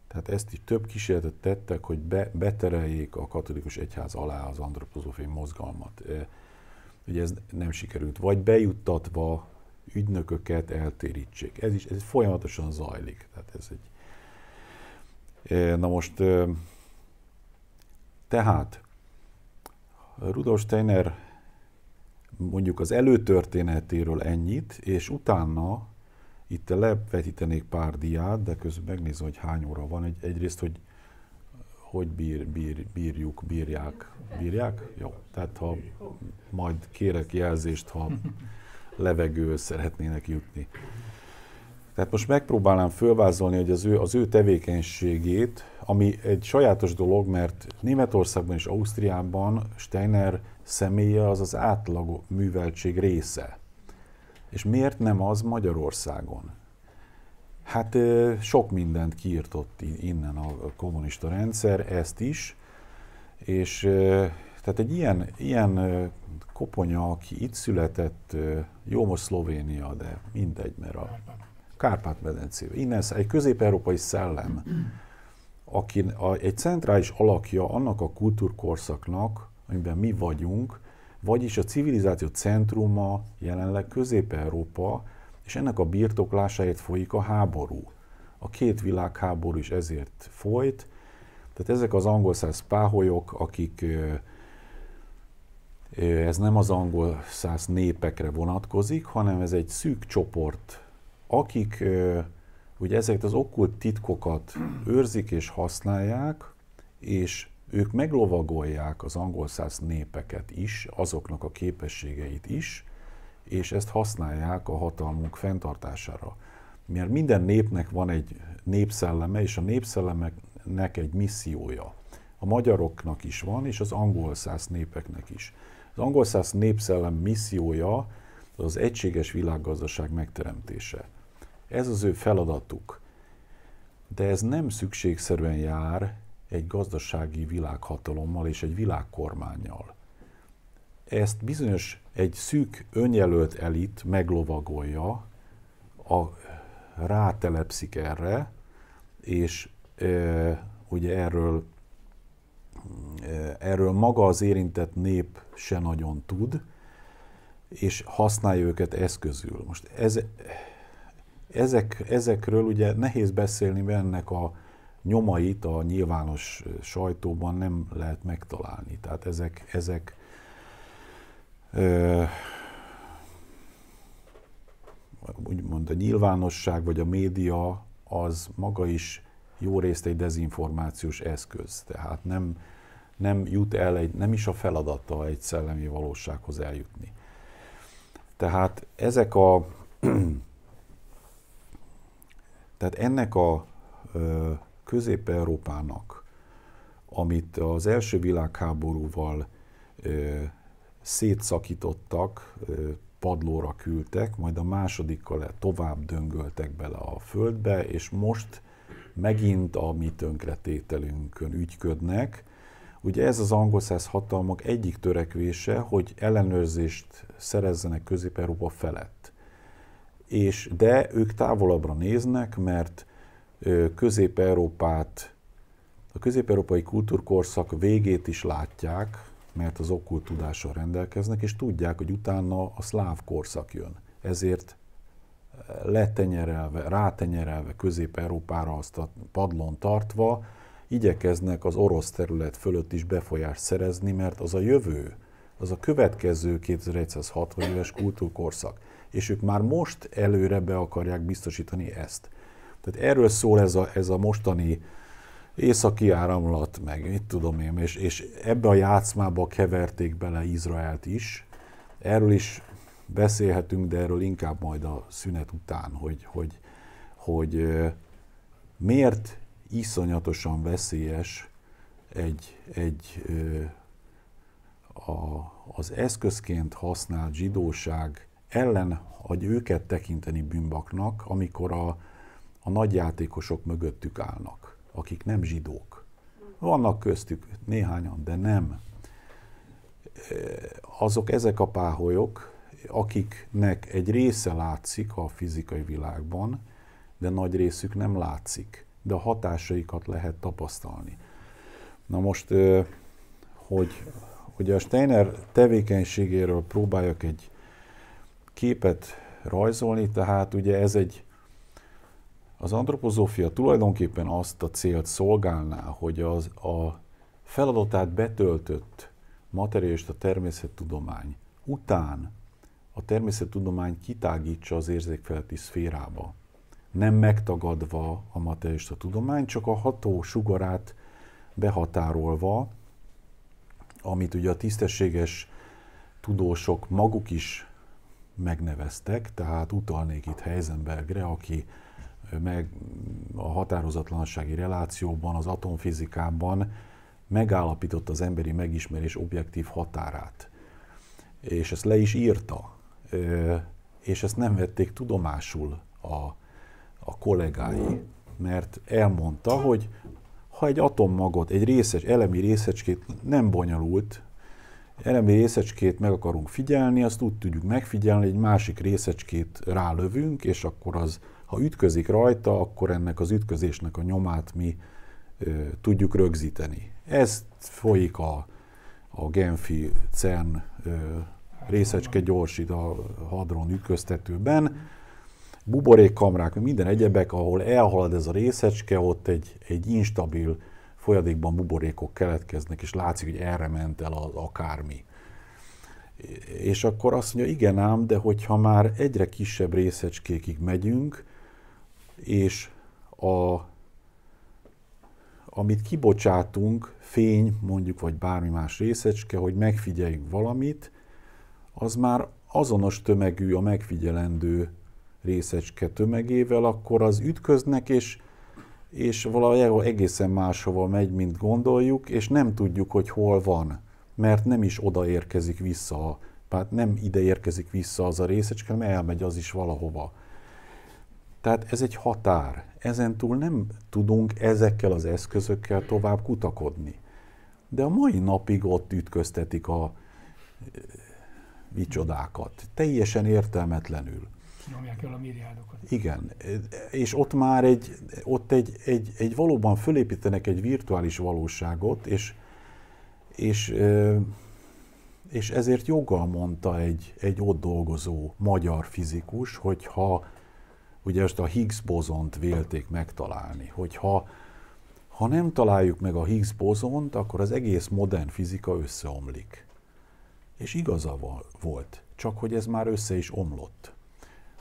Tehát ezt így több kísérletet tettek, hogy be, betereljék a katolikus egyház alá az antropozófiai mozgalmat. Ugye ez nem sikerült. Vagy bejuttatva ügynököket eltérítsék. Ez is ez folyamatosan zajlik. Tehát ez egy... Na most, tehát Rudolf Steiner mondjuk az előtörténetéről ennyit, és utána itt levetítenék pár diát, de közben megnézem, hogy hány óra van. Egy, egyrészt, hogy hogy bír, bír, bírjuk, bírják, bírják? Jó, tehát ha majd kérek jelzést, ha levegő szeretnének jutni. Tehát most megpróbálnám fölvázolni, hogy az ő, az ő tevékenységét, ami egy sajátos dolog, mert Németországban és Ausztriában Steiner személye az az átlag műveltség része. És miért nem az Magyarországon? Hát sok mindent kiirtott innen a kommunista rendszer, ezt is, és tehát egy ilyen, ilyen koponya, aki itt született, jó most Szlovénia, de mindegy, mert a Kárpát-medencébe, innen egy közép-európai szellem, aki egy centrális alakja annak a kultúrkorszaknak, amiben mi vagyunk, vagyis a civilizáció centruma jelenleg Közép-Európa, és ennek a birtoklásáért folyik a háború. A két világháború is ezért folyt, tehát ezek az angol száz páholyok, akik ez nem az angol száz népekre vonatkozik, hanem ez egy szűk csoport, akik ugye ezeket az okkult titkokat őrzik és használják, és ők meglovagolják az angol száz népeket is, azoknak a képességeit is, és ezt használják a hatalmunk fenntartására. Mert minden népnek van egy népszelleme, és a népszellemeknek egy missziója. A magyaroknak is van, és az angol száz népeknek is. Az angol száz népszellem missziója az egységes világgazdaság megteremtése. Ez az ő feladatuk. De ez nem szükségszerűen jár egy gazdasági világhatalommal és egy világkormányjal. Ezt bizonyos egy szűk önjelölt elit meglovagolja, a, rátelepszik erre, és e, ugye erről, e, erről maga az érintett nép se nagyon tud, és használja őket eszközül. Most ez, ezek, ezekről ugye nehéz beszélni, mert ennek a, nyomait a nyilvános sajtóban nem lehet megtalálni. Tehát ezek, ezek ö, úgymond a nyilvánosság vagy a média az maga is jó részt egy dezinformációs eszköz. Tehát nem, nem jut el, egy, nem is a feladata egy szellemi valósághoz eljutni. Tehát ezek a tehát ennek a Közép-Európának, amit az első világháborúval ö, szétszakítottak, ö, padlóra küldtek, majd a másodikkal tovább döngöltek bele a földbe, és most megint a mi tönkretételünkön ügyködnek. Ugye ez az angol száz hatalmak egyik törekvése, hogy ellenőrzést szerezzenek Közép-Európa felett. És, de ők távolabbra néznek, mert Közép-Európát, a közép-európai kultúrkorszak végét is látják, mert az okkult tudással rendelkeznek, és tudják, hogy utána a szláv korszak jön. Ezért letenyerelve, rátenyerelve Közép-Európára azt a padlon tartva, igyekeznek az orosz terület fölött is befolyást szerezni, mert az a jövő, az a következő 2160 éves kultúrkorszak, és ők már most előre be akarják biztosítani ezt. Tehát erről szól ez a, ez a mostani északi áramlat, meg mit tudom én, és, és ebbe a játszmába keverték bele Izraelt is. Erről is beszélhetünk, de erről inkább majd a szünet után, hogy, hogy, hogy miért iszonyatosan veszélyes egy, egy a, az eszközként használt zsidóság ellen, hogy őket tekinteni bűnbaknak, amikor a, a nagy játékosok mögöttük állnak, akik nem zsidók. Vannak köztük néhányan, de nem. Azok ezek a páholyok, akiknek egy része látszik a fizikai világban, de nagy részük nem látszik, de a hatásaikat lehet tapasztalni. Na most, hogy hogy a Steiner tevékenységéről próbáljak egy képet rajzolni, tehát ugye ez egy az antropozófia tulajdonképpen azt a célt szolgálná, hogy az a feladatát betöltött materialista természettudomány után a természettudomány kitágítsa az érzékfeletti szférába. Nem megtagadva a materialista tudomány, csak a ható sugarát behatárolva, amit ugye a tisztességes tudósok maguk is megneveztek, tehát utalnék itt Heisenbergre, aki meg a határozatlansági relációban, az atomfizikában megállapította az emberi megismerés objektív határát. És ezt le is írta. És ezt nem vették tudomásul a, a kollégái, mert elmondta, hogy ha egy atommagot, egy részes, elemi részecskét nem bonyolult, elemi részecskét meg akarunk figyelni, azt úgy tudjuk megfigyelni, egy másik részecskét rálövünk, és akkor az ha ütközik rajta, akkor ennek az ütközésnek a nyomát mi ö, tudjuk rögzíteni. Ezt folyik a, a Genfi CERN ö, részecske gyorsít a hadron ütköztetőben, buborékkamrák, minden egyebek, ahol elhalad ez a részecske, ott egy, egy instabil folyadékban buborékok keletkeznek, és látszik, hogy erre ment el az akármi. És akkor azt mondja, igen ám, de hogyha már egyre kisebb részecskékig megyünk, és a, amit kibocsátunk, fény mondjuk, vagy bármi más részecske, hogy megfigyeljünk valamit, az már azonos tömegű a megfigyelendő részecske tömegével, akkor az ütköznek, és, és valahol e- egészen máshova megy, mint gondoljuk, és nem tudjuk, hogy hol van, mert nem is oda érkezik vissza, tehát nem ide érkezik vissza az a részecske, mert elmegy az is valahova. Tehát ez egy határ. Ezentúl nem tudunk ezekkel az eszközökkel tovább kutakodni. De a mai napig ott ütköztetik a vicsodákat. Eh, teljesen értelmetlenül. Nyomják el a milliárdokat. Igen, és ott már egy, ott egy, egy, egy valóban fölépítenek egy virtuális valóságot, és, és, eh, és ezért joggal mondta egy, egy ott dolgozó magyar fizikus, hogy ha ugye ezt a Higgs bozont vélték megtalálni, hogyha ha nem találjuk meg a Higgs bozont, akkor az egész modern fizika összeomlik. És igaza volt, csak hogy ez már össze is omlott.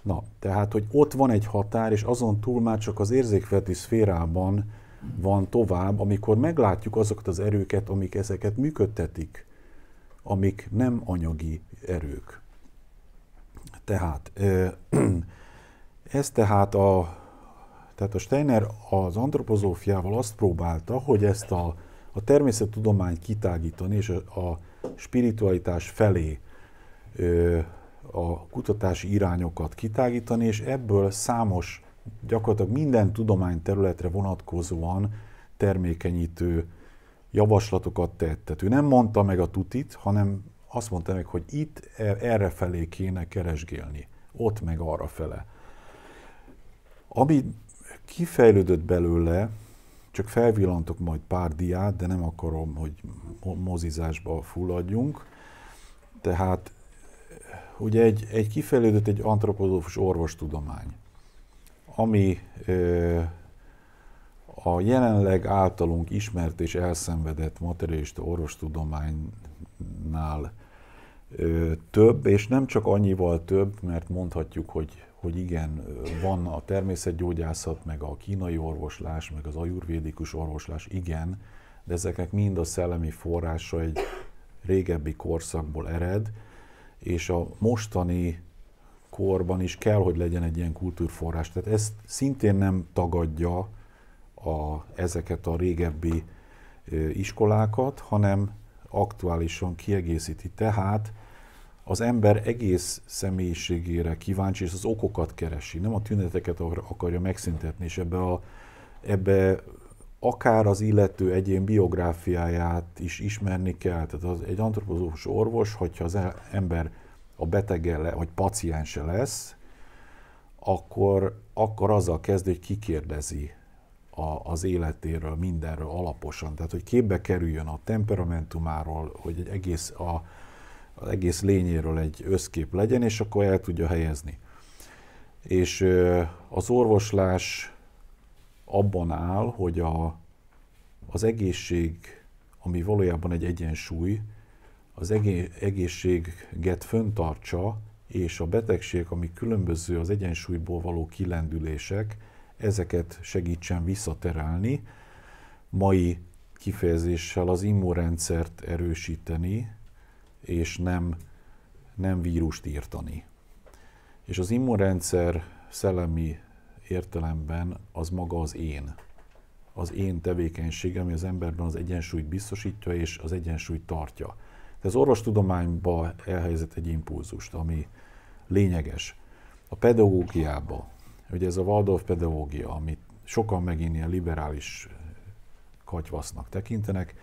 Na, tehát, hogy ott van egy határ, és azon túl már csak az érzékfeti szférában van tovább, amikor meglátjuk azokat az erőket, amik ezeket működtetik, amik nem anyagi erők. Tehát, ez tehát a, tehát a Steiner az antropozófiával azt próbálta, hogy ezt a, a természettudományt kitágítani, és a, a spiritualitás felé ö, a kutatási irányokat kitágítani, és ebből számos, gyakorlatilag minden tudományterületre vonatkozóan termékenyítő javaslatokat tett. Tehát ő nem mondta meg a tutit, hanem azt mondta meg, hogy itt e, erre felé kéne keresgélni, ott meg arra fele. Ami kifejlődött belőle, csak felvillantok majd pár diát, de nem akarom, hogy mozizásba fulladjunk. Tehát ugye egy, egy kifejlődött egy antropozófus orvostudomány, ami ö, a jelenleg általunk ismert és elszenvedett materialista orvostudománynál ö, több, és nem csak annyival több, mert mondhatjuk, hogy hogy igen, van a természetgyógyászat, meg a kínai orvoslás, meg az ajurvédikus orvoslás, igen, de ezeknek mind a szellemi forrása egy régebbi korszakból ered, és a mostani korban is kell, hogy legyen egy ilyen kultúrforrás. Tehát ezt szintén nem tagadja a, ezeket a régebbi iskolákat, hanem aktuálisan kiegészíti. Tehát az ember egész személyiségére kíváncsi, és az okokat keresi, nem a tüneteket akarja megszüntetni, és ebbe, a, ebbe akár az illető egyén biográfiáját is ismerni kell. Tehát az, egy antropozófus orvos, hogyha az e- ember a betege le, vagy paciense lesz, akkor, akkor azzal kezd, hogy kikérdezi a, az életéről, mindenről alaposan. Tehát, hogy képbe kerüljön a temperamentumáról, hogy egy egész a, az egész lényéről egy összkép legyen, és akkor el tudja helyezni. És az orvoslás abban áll, hogy a, az egészség, ami valójában egy egyensúly, az egészséget föntartsa, és a betegség, ami különböző az egyensúlyból való kilendülések, ezeket segítsen visszaterelni, mai kifejezéssel az immunrendszert erősíteni, és nem, nem vírust írtani. És az immunrendszer szellemi értelemben az maga az én. Az én tevékenysége, ami az emberben az egyensúlyt biztosítja és az egyensúlyt tartja. De az orvostudományba elhelyezett egy impulzust, ami lényeges. A pedagógiába, ugye ez a Waldorf pedagógia, amit sokan megint ilyen liberális katyvasznak tekintenek,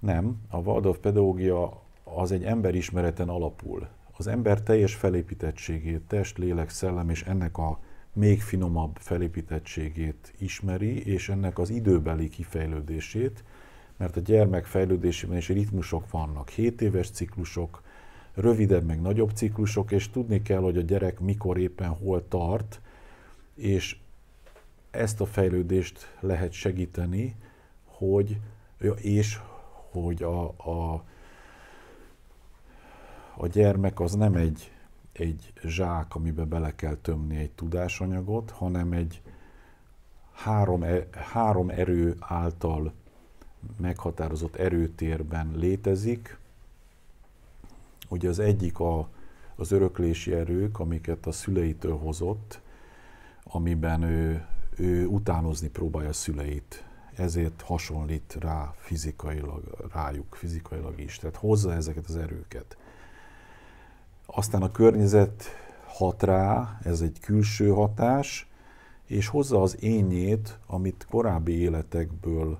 nem, a Waldorf pedagógia az egy emberismereten alapul. Az ember teljes felépítettségét, test, lélek, szellem és ennek a még finomabb felépítettségét ismeri, és ennek az időbeli kifejlődését, mert a gyermek fejlődésében is ritmusok vannak, 7 éves ciklusok, rövidebb, meg nagyobb ciklusok, és tudni kell, hogy a gyerek mikor éppen hol tart, és ezt a fejlődést lehet segíteni, hogy és hogy a, a a gyermek az nem egy, egy zsák, amiben bele kell tömni egy tudásanyagot, hanem egy három, e, három erő által meghatározott erőtérben létezik. Ugye az egyik a, az öröklési erők, amiket a szüleitől hozott, amiben ő, ő utánozni próbálja a szüleit. Ezért hasonlít rá fizikailag, rájuk fizikailag is. Tehát hozza ezeket az erőket. Aztán a környezet hat rá, ez egy külső hatás, és hozza az ényét, amit korábbi életekből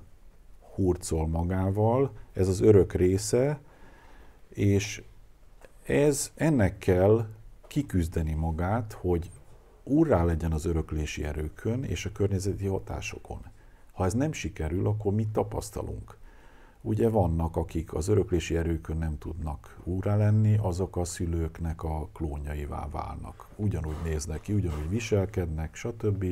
hurcol magával, ez az örök része, és ez ennek kell kiküzdeni magát, hogy úrrá legyen az öröklési erőkön és a környezeti hatásokon. Ha ez nem sikerül, akkor mit tapasztalunk? Ugye vannak, akik az öröklési erőkön nem tudnak úrá lenni, azok a szülőknek a klónjaivá válnak. Ugyanúgy néznek ki, ugyanúgy viselkednek, stb.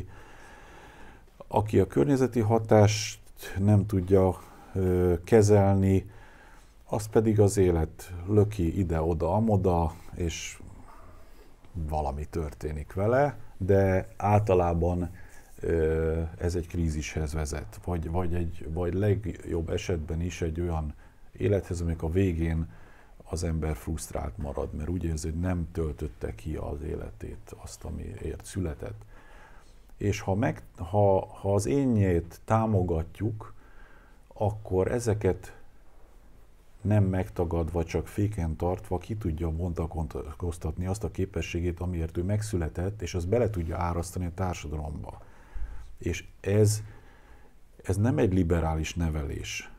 Aki a környezeti hatást nem tudja ö, kezelni, az pedig az élet löki ide-oda, amoda, és valami történik vele, de általában ez egy krízishez vezet, vagy, vagy, egy, vagy legjobb esetben is egy olyan élethez, amikor a végén az ember frusztrált marad, mert úgy érzi, hogy nem töltötte ki az életét, azt, amiért született. És ha, meg, ha, ha az énjét támogatjuk, akkor ezeket nem megtagadva, csak féken tartva ki tudja bontakoztatni azt a képességét, amiért ő megszületett, és azt bele tudja árasztani a társadalomba. És ez, ez nem egy liberális nevelés,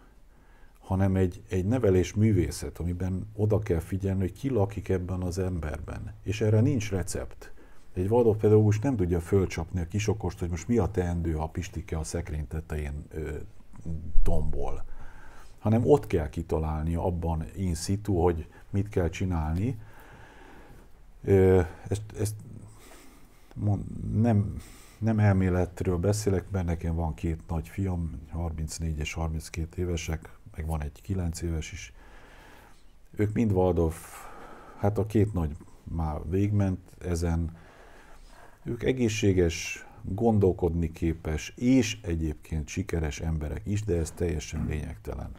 hanem egy, egy nevelés művészet, amiben oda kell figyelni, hogy ki lakik ebben az emberben. És erre nincs recept. Egy pedagógus nem tudja fölcsapni a kisokost, hogy most mi a teendő, ha a Pistike a szekrény tetején ö, tombol. Hanem ott kell kitalálni abban in situ, hogy mit kell csinálni. Ö, ezt, ezt mond, nem, nem elméletről beszélek, mert nekem van két nagy fiam, 34 és 32 évesek, meg van egy 9 éves is. Ők mind Waldorf, hát a két nagy már végment ezen. Ők egészséges, gondolkodni képes, és egyébként sikeres emberek is, de ez teljesen lényegtelen.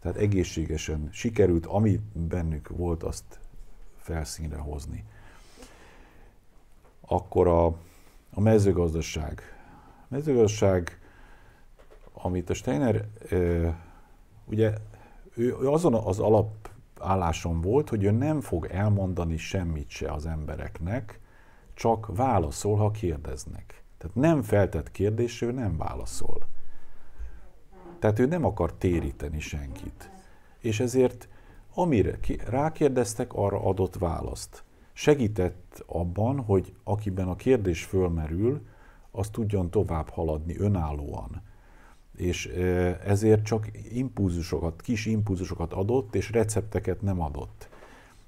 Tehát egészségesen sikerült, ami bennük volt, azt felszínre hozni. Akkor a a mezőgazdaság. A mezőgazdaság, amit a Steiner, ugye ő, azon az alapálláson volt, hogy ő nem fog elmondani semmit se az embereknek, csak válaszol, ha kérdeznek. Tehát nem feltett kérdés, ő nem válaszol. Tehát ő nem akar téríteni senkit. És ezért amire rákérdeztek, arra adott választ segített abban, hogy akiben a kérdés fölmerül, az tudjon tovább haladni önállóan. És e, ezért csak impulzusokat, kis impulzusokat adott, és recepteket nem adott.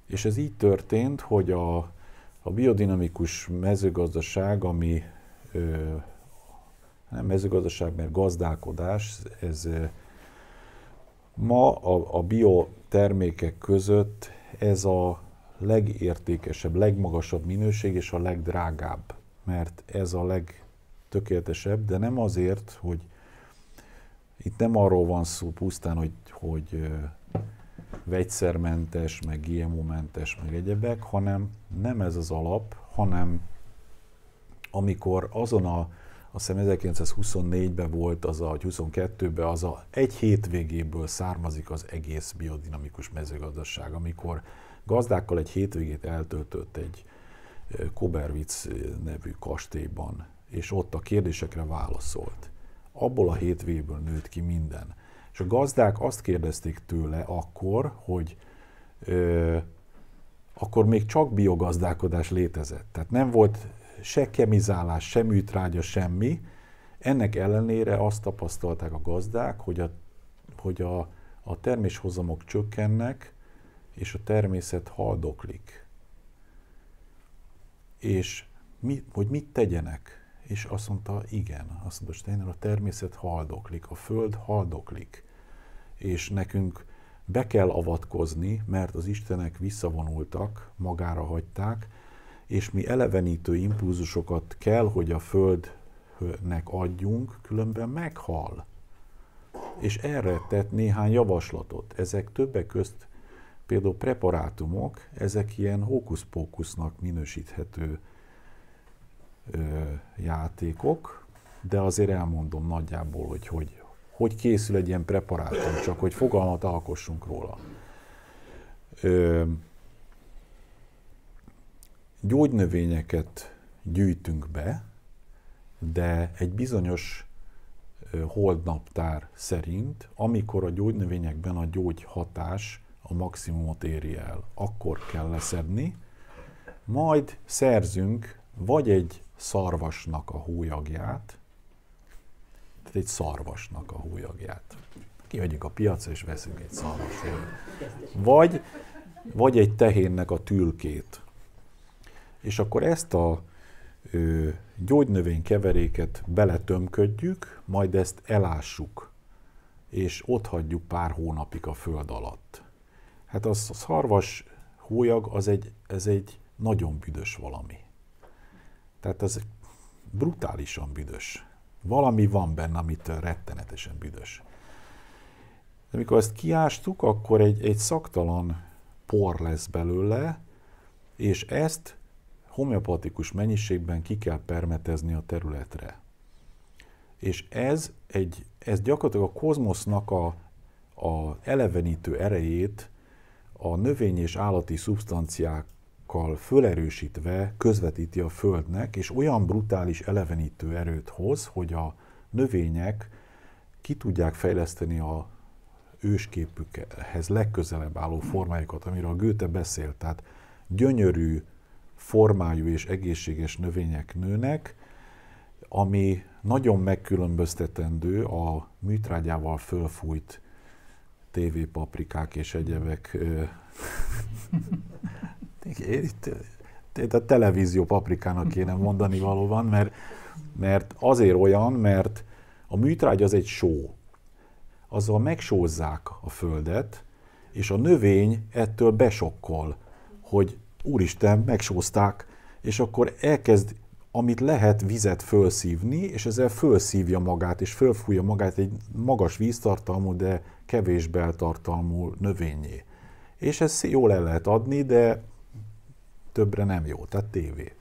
És ez így történt, hogy a, a biodinamikus mezőgazdaság, ami nem mezőgazdaság, mert gazdálkodás, ez e, ma a, a biotermékek között ez a legértékesebb, legmagasabb minőség és a legdrágább, mert ez a legtökéletesebb, de nem azért, hogy itt nem arról van szó pusztán, hogy, hogy vegyszermentes, meg GMO-mentes, meg egyebek, hanem nem ez az alap, hanem amikor azon a, azt hiszem 1924-ben volt az a, 22-ben az a egy hétvégéből származik az egész biodinamikus mezőgazdaság, amikor gazdákkal egy hétvégét eltöltött egy Kobervic nevű kastélyban, és ott a kérdésekre válaszolt. Abból a hétvéből nőtt ki minden. És a gazdák azt kérdezték tőle akkor, hogy ö, akkor még csak biogazdálkodás létezett. Tehát nem volt se kemizálás, se műtrágya, semmi. Ennek ellenére azt tapasztalták a gazdák, hogy a, hogy a, a terméshozamok csökkennek, és a természet haldoklik. És mi, hogy mit tegyenek? És azt mondta, igen, azt mondta Steiner, a természet haldoklik, a föld haldoklik, és nekünk be kell avatkozni, mert az Istenek visszavonultak, magára hagyták, és mi elevenítő impulzusokat kell, hogy a Földnek adjunk, különben meghal. És erre tett néhány javaslatot. Ezek többek közt például preparátumok, ezek ilyen hókusz-pókusznak minősíthető ö, játékok, de azért elmondom nagyjából, hogy, hogy hogy készül egy ilyen preparátum, csak hogy fogalmat alkossunk róla. Ö, gyógynövényeket gyűjtünk be, de egy bizonyos holdnaptár szerint, amikor a gyógynövényekben a gyógyhatás a maximumot éri el. Akkor kell leszedni, majd szerzünk vagy egy szarvasnak a hólyagját, tehát egy szarvasnak a hólyagját. Kimegyünk a piacra és veszünk egy szarvas Vagy, vagy egy tehénnek a tülkét. És akkor ezt a ö, keveréket beletömködjük, majd ezt elássuk, és ott hagyjuk pár hónapig a föld alatt. Hát az, az harvas hólyag, az egy, ez egy nagyon büdös valami. Tehát ez brutálisan büdös. Valami van benne, amitől rettenetesen büdös. De amikor ezt kiástuk, akkor egy, egy szaktalan por lesz belőle, és ezt homeopatikus mennyiségben ki kell permetezni a területre. És ez, egy, ez gyakorlatilag a kozmosznak a, a elevenítő erejét a növény és állati szubstanciákkal fölerősítve közvetíti a Földnek, és olyan brutális elevenítő erőt hoz, hogy a növények ki tudják fejleszteni a ősképükhez legközelebb álló formáikat, amiről a Göte beszélt. Tehát gyönyörű, formájú és egészséges növények nőnek, ami nagyon megkülönböztetendő a műtrágyával fölfújt tévépaprikák és egyebek. Itt, itt a televízió paprikának kéne mondani valóban, mert, mert azért olyan, mert a műtrágy az egy só. Azzal megsózzák a földet, és a növény ettől besokkol, hogy úristen, megsózták, és akkor elkezd, amit lehet vizet fölszívni, és ezzel fölszívja magát, és fölfújja magát egy magas víztartalmú, de kevés beltartalmú növényé. És ezt jól el lehet adni, de többre nem jó, tehát tévé.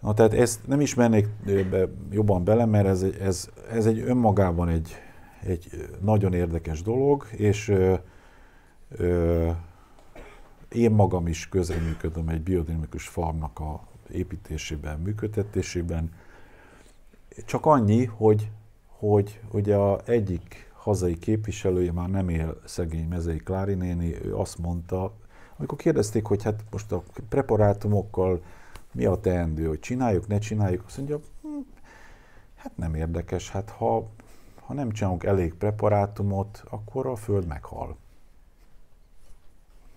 Na tehát ezt nem is mennék be, jobban bele, mert ez, ez, ez egy önmagában egy, egy nagyon érdekes dolog, és ö, ö, én magam is közreműködöm egy biodinamikus farmnak a építésében, működtetésében. Csak annyi, hogy, hogy ugye a egyik hazai képviselője már nem él szegény mezei Klári néni, ő azt mondta, amikor kérdezték, hogy hát most a preparátumokkal mi a teendő, hogy csináljuk, ne csináljuk, azt mondja, hm, hát nem érdekes, hát ha, ha nem csinálunk elég preparátumot, akkor a föld meghal.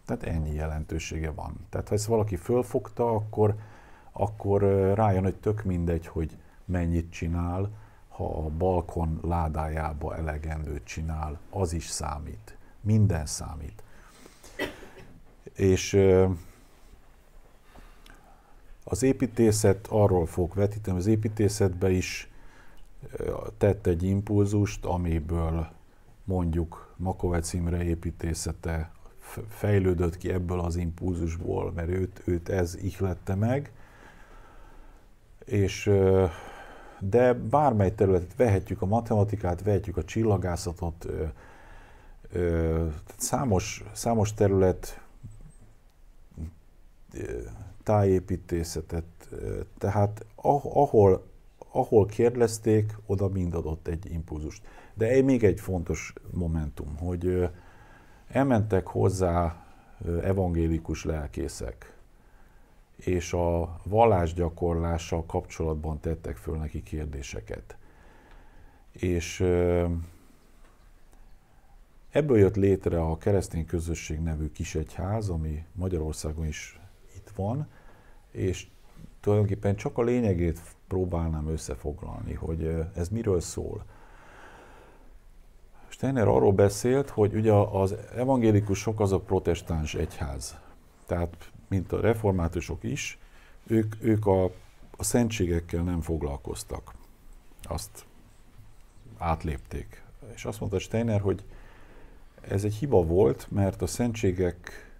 Tehát ennyi jelentősége van. Tehát ha ezt valaki fölfogta, akkor, akkor rájön, hogy tök mindegy, hogy mennyit csinál, ha a balkon ládájába elegendőt csinál, az is számít. Minden számít. És az építészet, arról fog vetíteni, az építészetbe is tett egy impulzust, amiből mondjuk Makovec Imre építészete fejlődött ki ebből az impulzusból, mert őt, őt ez ihlette meg, és de bármely területet vehetjük a matematikát, vehetjük a csillagászatot, ö, ö, számos, számos terület ö, tájépítészetet, ö, tehát ah-, ahol, ahol kérdezték, oda mind adott egy impulzust. De még egy fontos momentum, hogy ö, elmentek hozzá evangélikus lelkészek, és a vallásgyakorlással kapcsolatban tettek föl neki kérdéseket. És ebből jött létre a keresztény közösség nevű kisegyház, ami Magyarországon is itt van, és tulajdonképpen csak a lényegét próbálnám összefoglalni, hogy ez miről szól. Steiner arról beszélt, hogy ugye az evangélikusok az a protestáns egyház. Tehát mint a reformátusok is, ők, ők a, a szentségekkel nem foglalkoztak. Azt átlépték. És azt mondta Steiner, hogy ez egy hiba volt, mert a szentségek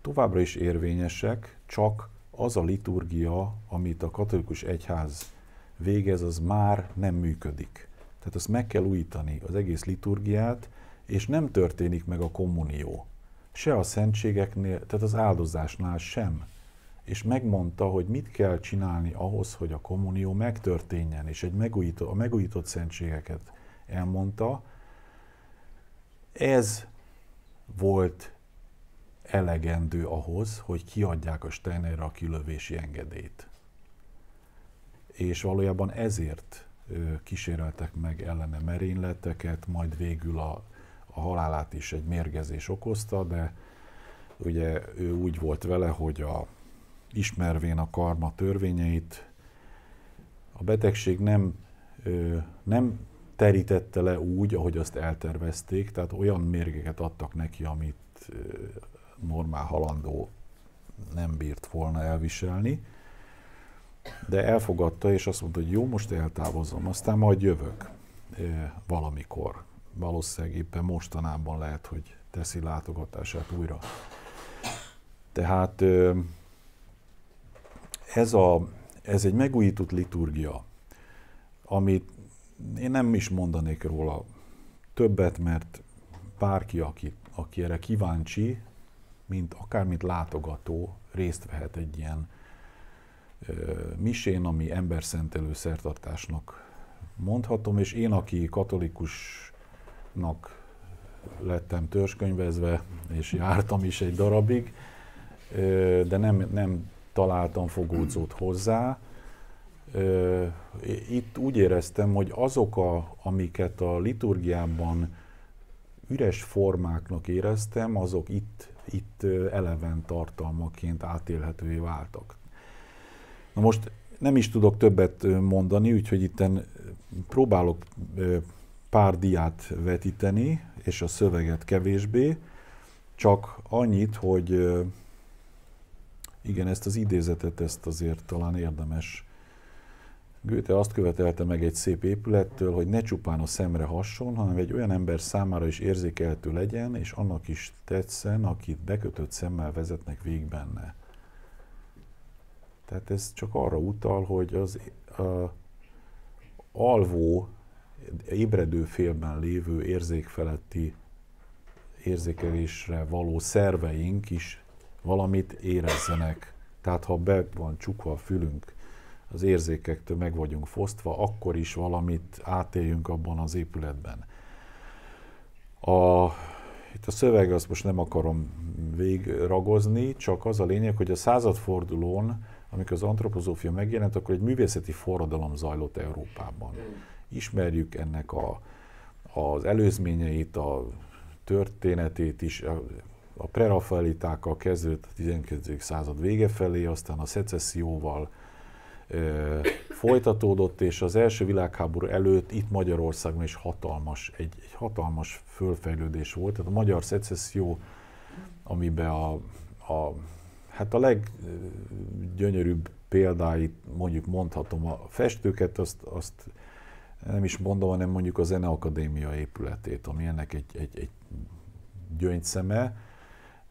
továbbra is érvényesek, csak az a liturgia, amit a katolikus egyház végez, az már nem működik. Tehát azt meg kell újítani, az egész liturgiát, és nem történik meg a kommunió se a szentségeknél, tehát az áldozásnál sem. És megmondta, hogy mit kell csinálni ahhoz, hogy a kommunió megtörténjen, és egy megújító, a megújított szentségeket elmondta. Ez volt elegendő ahhoz, hogy kiadják a Steinerre a kilövési engedélyt. És valójában ezért kíséreltek meg ellene merényleteket, majd végül a a halálát is egy mérgezés okozta, de ugye ő úgy volt vele, hogy a, ismervén a karma törvényeit, a betegség nem, ö, nem terítette le úgy, ahogy azt eltervezték, tehát olyan mérgeket adtak neki, amit ö, normál halandó nem bírt volna elviselni, de elfogadta, és azt mondta, hogy jó, most eltávozom, aztán majd jövök valamikor valószínűleg éppen mostanában lehet, hogy teszi látogatását újra. Tehát ez, a, ez egy megújított liturgia, amit én nem is mondanék róla többet, mert bárki, aki, aki erre kíváncsi, mint akár látogató részt vehet egy ilyen ö, misén, ami emberszentelő szertartásnak mondhatom, és én, aki katolikus nak lettem törskönyvezve, és jártam is egy darabig, de nem, nem találtam fogódzót hozzá. Itt úgy éreztem, hogy azok, a, amiket a liturgiában üres formáknak éreztem, azok itt, itt eleven tartalmaként átélhetővé váltak. Na most nem is tudok többet mondani, úgyhogy itten próbálok pár diát vetíteni, és a szöveget kevésbé, csak annyit, hogy igen, ezt az idézetet, ezt azért talán érdemes. Goethe azt követelte meg egy szép épülettől, hogy ne csupán a szemre hasson, hanem egy olyan ember számára is érzékelhető legyen, és annak is tetszen, akit bekötött szemmel vezetnek végig benne. Tehát ez csak arra utal, hogy az a alvó ébredő félben lévő érzékfeletti érzékelésre való szerveink is valamit érezzenek. Tehát ha be van csukva a fülünk, az érzékektől meg vagyunk fosztva, akkor is valamit átéljünk abban az épületben. A, itt a szöveg, azt most nem akarom végragozni, csak az a lényeg, hogy a századfordulón, amikor az antropozófia megjelent, akkor egy művészeti forradalom zajlott Európában ismerjük ennek a, az előzményeit, a történetét is, a prerafaelitákkal kezdődött a 19. század vége felé, aztán a szecesszióval e, folytatódott, és az első világháború előtt itt Magyarországon is hatalmas, egy, egy hatalmas fölfejlődés volt. Tehát a magyar szecesszió, amiben a, a, hát a leggyönyörűbb példáit mondjuk mondhatom, a festőket azt, azt nem is mondom, hanem mondjuk a Zeneakadémia épületét, ami ennek egy, egy, egy gyöngyszeme,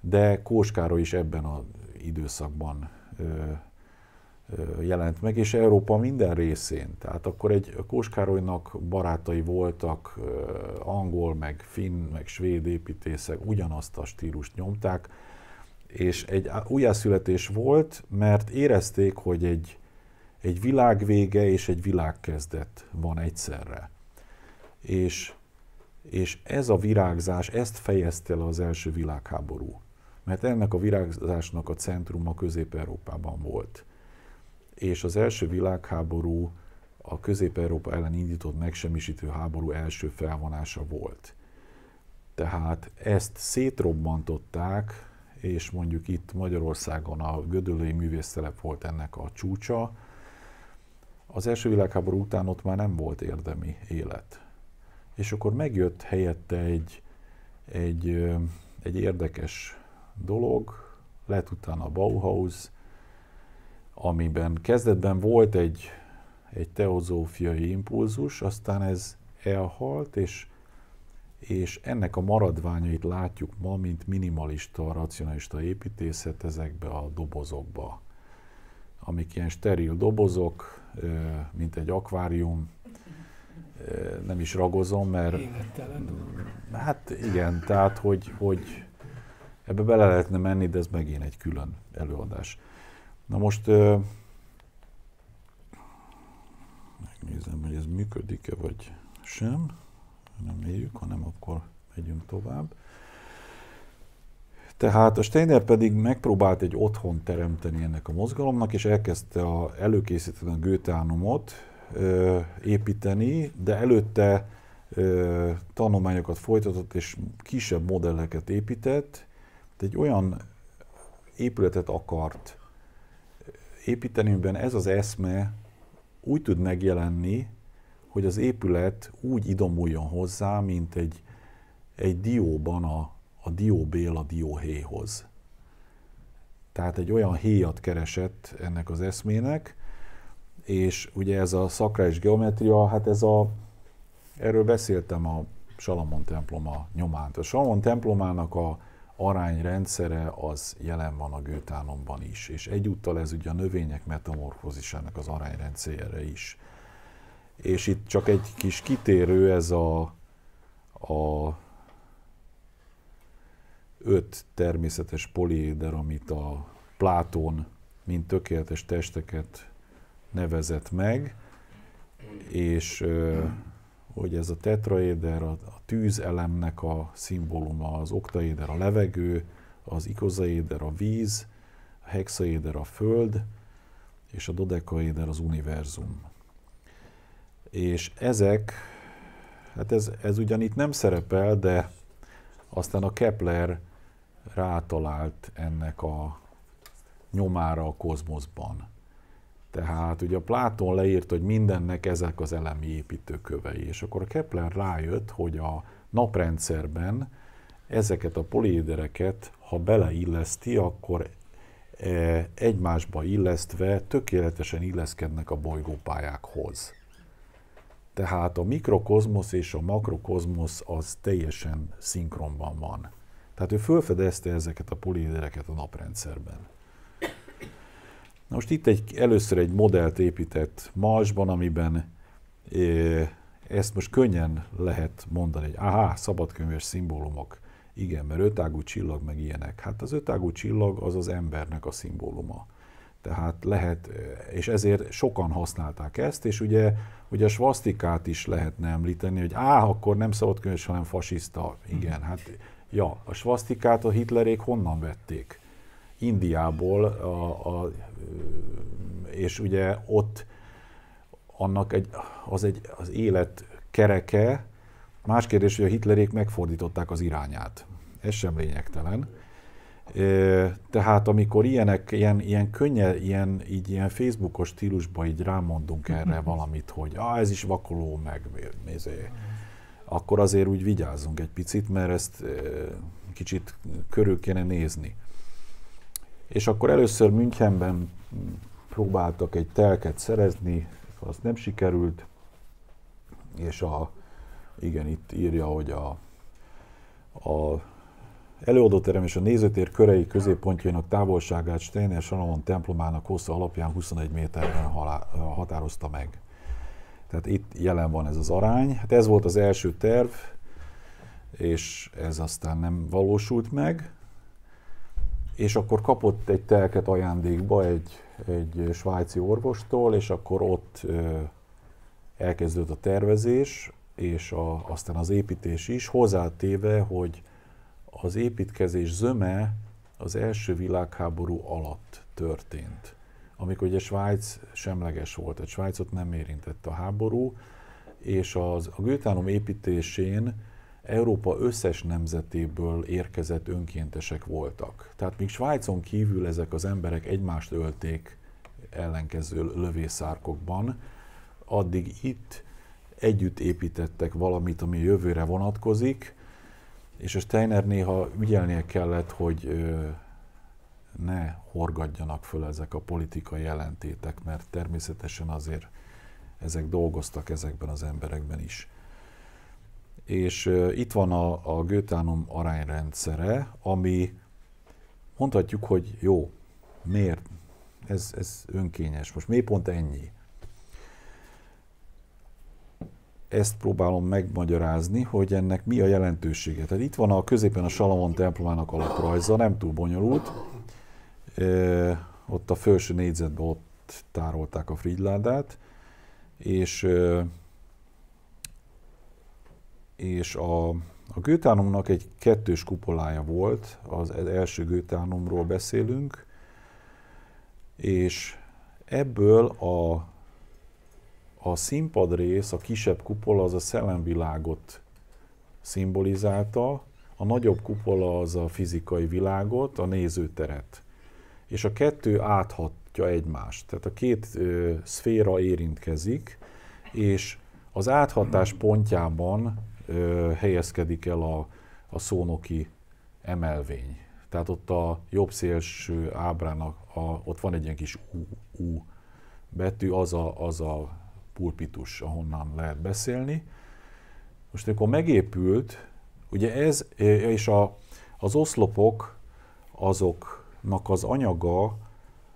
de Kóskáról is ebben az időszakban ö, ö, jelent meg, és Európa minden részén. Tehát akkor egy Kóskárolynak barátai voltak, ö, angol, meg finn, meg svéd építészek, ugyanazt a stílust nyomták, és egy újjászületés volt, mert érezték, hogy egy egy világ vége és egy világ kezdet van egyszerre. És, és ez a virágzás, ezt fejezte le az első világháború. Mert ennek a virágzásnak a centruma Közép-Európában volt. És az első világháború a Közép-Európa ellen indított megsemmisítő háború első felvonása volt. Tehát ezt szétrobbantották, és mondjuk itt Magyarországon a Gödöllői Művésztelep volt ennek a csúcsa, az első világháború után ott már nem volt érdemi élet. És akkor megjött helyette egy, egy, egy érdekes dolog, lett utána a Bauhaus, amiben kezdetben volt egy, egy teozófiai impulzus, aztán ez elhalt, és, és ennek a maradványait látjuk ma, mint minimalista, racionalista építészet ezekbe a dobozokba amik ilyen steril dobozok, mint egy akvárium, nem is ragozom, mert... Élettelen. Hát igen, tehát hogy, hogy ebbe bele lehetne menni, de ez megint egy külön előadás. Na most megnézem, hogy ez működik-e vagy sem. Nem éljük, hanem akkor megyünk tovább. Tehát a Steiner pedig megpróbált egy otthon teremteni ennek a mozgalomnak, és elkezdte a, előkészíteni a Götánumot építeni, de előtte ö, tanulmányokat folytatott, és kisebb modelleket épített, de egy olyan épületet akart építeni, amiben ez az eszme úgy tud megjelenni, hogy az épület úgy idomuljon hozzá, mint egy, egy dióban a a Béla Dióhéhoz. Tehát egy olyan héjat keresett ennek az eszmének, és ugye ez a szakrális geometria, hát ez a, erről beszéltem a Salamon temploma nyomán. A Salamon templomának a arányrendszere az jelen van a gőtánomban is, és egyúttal ez ugye a növények metamorfózisának az arányrendszere is. És itt csak egy kis kitérő, ez a, a öt természetes poliéder, amit a Plátón, mint tökéletes testeket nevezett meg, és hogy ez a tetraéder a, tűzelemnek a szimbóluma, az oktaéder a levegő, az ikozaéder a víz, a hexaéder a föld, és a dodekaéder az univerzum. És ezek, hát ez, ez ugyan itt nem szerepel, de aztán a Kepler rátalált ennek a nyomára a kozmoszban. Tehát ugye a Pláton leírt, hogy mindennek ezek az elemi építőkövei, és akkor a Kepler rájött, hogy a naprendszerben ezeket a poliédereket, ha beleilleszti, akkor e, egymásba illesztve tökéletesen illeszkednek a bolygópályákhoz. Tehát a mikrokozmosz és a makrokozmosz az teljesen szinkronban van. Tehát ő felfedezte ezeket a poliédereket a naprendszerben. Na most itt egy, először egy modellt épített Marsban, amiben ezt most könnyen lehet mondani, hogy aha, szabadkönyves szimbólumok. Igen, mert ötágú csillag meg ilyenek. Hát az ötágú csillag az az embernek a szimbóluma. Tehát lehet, és ezért sokan használták ezt, és ugye, ugye a svasztikát is lehetne említeni, hogy á, akkor nem szabadkönyves, hanem fasiszta. Igen, hát Ja, a svasztikát a hitlerék honnan vették? Indiából, a, a, és ugye ott annak egy, az, egy, az élet kereke, más kérdés, hogy a hitlerék megfordították az irányát. Ez sem lényegtelen. Tehát amikor ilyenek, ilyen, ilyen könnye, ilyen, így ilyen Facebookos stílusban így rámondunk erre valamit, hogy ah, ez is vakoló, meg nézé, akkor azért úgy vigyázzunk egy picit, mert ezt kicsit körül kéne nézni. És akkor először Münchenben próbáltak egy telket szerezni, az nem sikerült, és a, igen, itt írja, hogy a, a előadóterem és a nézőtér körei középpontjainak távolságát Steiner Salomon templomának hossza alapján 21 méterben halá, határozta meg. Tehát itt jelen van ez az arány. Hát ez volt az első terv, és ez aztán nem valósult meg. És akkor kapott egy telket ajándékba egy, egy svájci orvostól, és akkor ott ö, elkezdődött a tervezés, és a, aztán az építés is, hozzátéve, hogy az építkezés zöme az első világháború alatt történt amikor ugye Svájc semleges volt, tehát Svájcot nem érintett a háború, és az, a Gőtánom építésén Európa összes nemzetéből érkezett önkéntesek voltak. Tehát míg Svájcon kívül ezek az emberek egymást ölték ellenkező lövészárkokban, addig itt együtt építettek valamit, ami a jövőre vonatkozik, és a Steiner néha ügyelnie kellett, hogy ne horgadjanak föl ezek a politikai jelentétek, mert természetesen azért ezek dolgoztak ezekben az emberekben is. És uh, itt van a, a Götánum arányrendszere, ami mondhatjuk, hogy jó, miért? Ez, ez önkényes. Most miért pont ennyi? Ezt próbálom megmagyarázni, hogy ennek mi a jelentősége. Tehát itt van a középen a Salamon templomának alaprajza, nem túl bonyolult, ott a felső négyzetben ott tárolták a frigyládát, és, és a, a gőtánumnak egy kettős kupolája volt, az első gőtánumról beszélünk, és ebből a, a színpad rész, a kisebb kupola az a szellemvilágot szimbolizálta, a nagyobb kupola az a fizikai világot, a nézőteret és a kettő áthatja egymást. Tehát a két ö, szféra érintkezik, és az áthatás pontjában ö, helyezkedik el a, a szónoki emelvény. Tehát ott a jobb szélső ábrának, a, ott van egy ilyen kis U, U betű, az a, az a pulpitus, ahonnan lehet beszélni. Most amikor megépült, ugye ez, és a, az oszlopok, azok nak az anyaga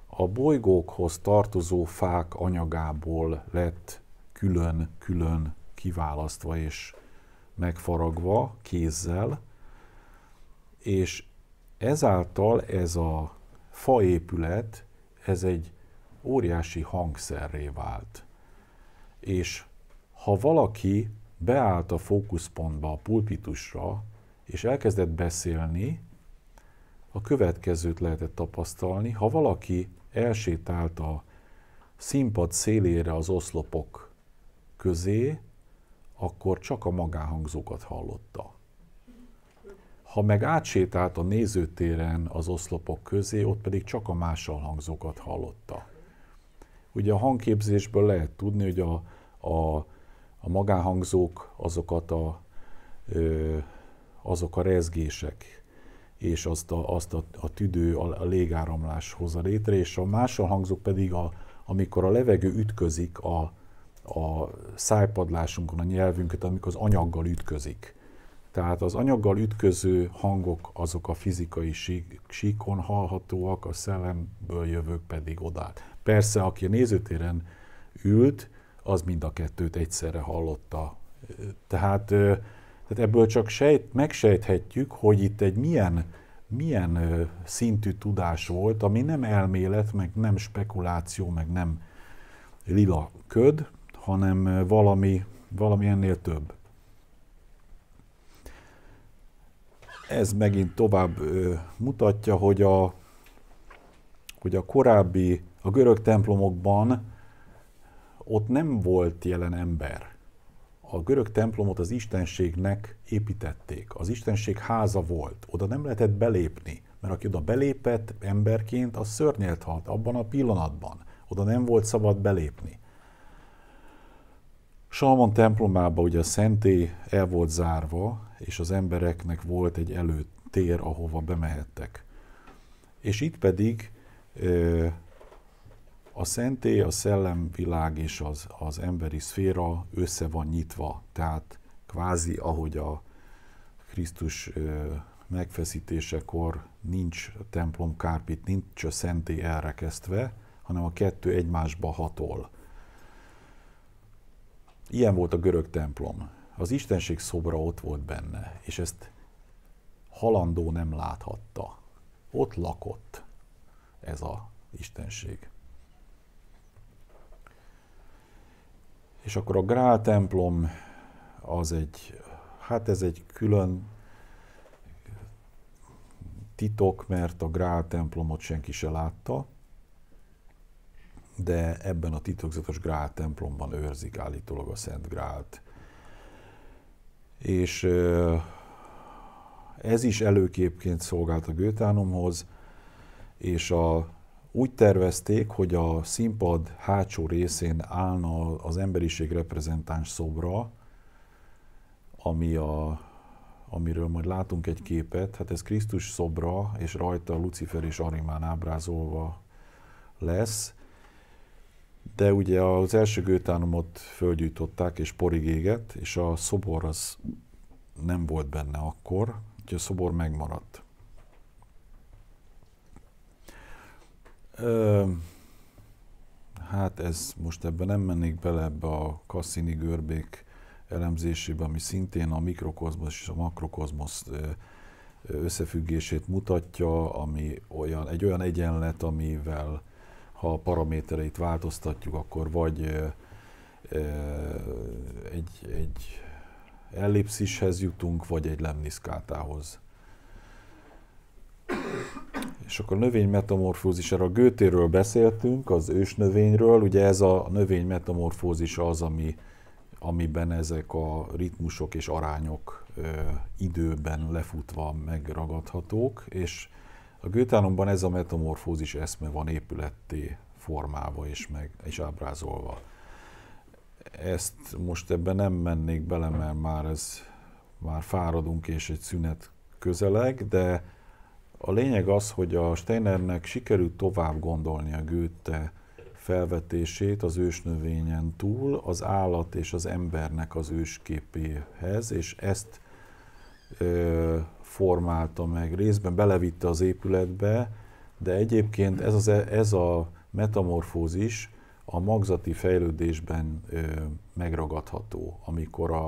a bolygókhoz tartozó fák anyagából lett külön-külön kiválasztva és megfaragva kézzel, és ezáltal ez a faépület, ez egy óriási hangszerré vált. És ha valaki beállt a fókuszpontba, a pulpitusra, és elkezdett beszélni, a következőt lehetett tapasztalni, ha valaki elsétált a színpad szélére az oszlopok közé, akkor csak a magánhangzókat hallotta. Ha meg átsétált a nézőtéren az oszlopok közé, ott pedig csak a mással hangzókat hallotta. Ugye a hangképzésből lehet tudni, hogy a, a, a magánhangzók azokat a, ö, azok a rezgések, és azt a, azt a, a tüdő, a, a légáramlás hozza létre, és a máson hangzók pedig, a, amikor a levegő ütközik a, a szájpadlásunkon, a nyelvünket, amikor az anyaggal ütközik. Tehát az anyaggal ütköző hangok azok a fizikai sík, síkon hallhatóak, a szellemből jövők pedig odát. Persze, aki a nézőtéren ült, az mind a kettőt egyszerre hallotta. Tehát tehát ebből csak sejt, megsejthetjük, hogy itt egy milyen, milyen szintű tudás volt, ami nem elmélet, meg nem spekuláció, meg nem lila köd, hanem valami, valami ennél több. Ez megint tovább ö, mutatja, hogy a, hogy a korábbi, a görög templomokban ott nem volt jelen ember a görög templomot az Istenségnek építették. Az Istenség háza volt, oda nem lehetett belépni, mert aki oda belépett emberként, az szörnyelt halt abban a pillanatban. Oda nem volt szabad belépni. Salmon templomába ugye a szentély el volt zárva, és az embereknek volt egy előtér, ahova bemehettek. És itt pedig a szentély, a szellemvilág és az, az emberi szféra össze van nyitva. Tehát kvázi, ahogy a Krisztus megfeszítésekor nincs templom kárpit, nincs a szentély elrekesztve, hanem a kettő egymásba hatol. Ilyen volt a görög templom. Az istenség szobra ott volt benne, és ezt halandó nem láthatta. Ott lakott ez a istenség. És akkor a Grál templom az egy, hát ez egy külön titok, mert a Grál templomot senki se látta, de ebben a titokzatos Grál templomban őrzik állítólag a Szent Grált. És ez is előképként szolgált a Gőtánomhoz, és a úgy tervezték, hogy a színpad hátsó részén állna az emberiség reprezentáns szobra, ami a, amiről majd látunk egy képet, hát ez Krisztus szobra, és rajta Lucifer és Arimán ábrázolva lesz, de ugye az első gőtánomot fölgyújtották, és porig égett, és a szobor az nem volt benne akkor, úgyhogy a szobor megmaradt. Ö, hát ez most ebben nem mennék bele ebbe a Cassini görbék elemzésébe, ami szintén a mikrokozmos és a makrokozmosz összefüggését mutatja, ami olyan, egy olyan egyenlet, amivel ha a paramétereit változtatjuk, akkor vagy ö, ö, egy, egy ellipszishez jutunk, vagy egy lemniszkátához. És akkor növény metamorfózisára, Gőtéről beszéltünk, az ősnövényről. növényről, ugye ez a növény metamorfózis az, ami, amiben ezek a ritmusok és arányok ö, időben lefutva megragadhatók, és a gőtánomban ez a metamorfózis eszme van épületté formálva és, meg, és ábrázolva. Ezt most ebben nem mennék bele, mert már ez már fáradunk és egy szünet közeleg, de a lényeg az, hogy a Steinernek sikerült tovább gondolni a Goethe felvetését az ősnövényen túl az állat és az embernek az ősképéhez, és ezt ö, formálta meg részben, belevitte az épületbe, de egyébként ez, az, e, ez a metamorfózis a magzati fejlődésben ö, megragadható, amikor a,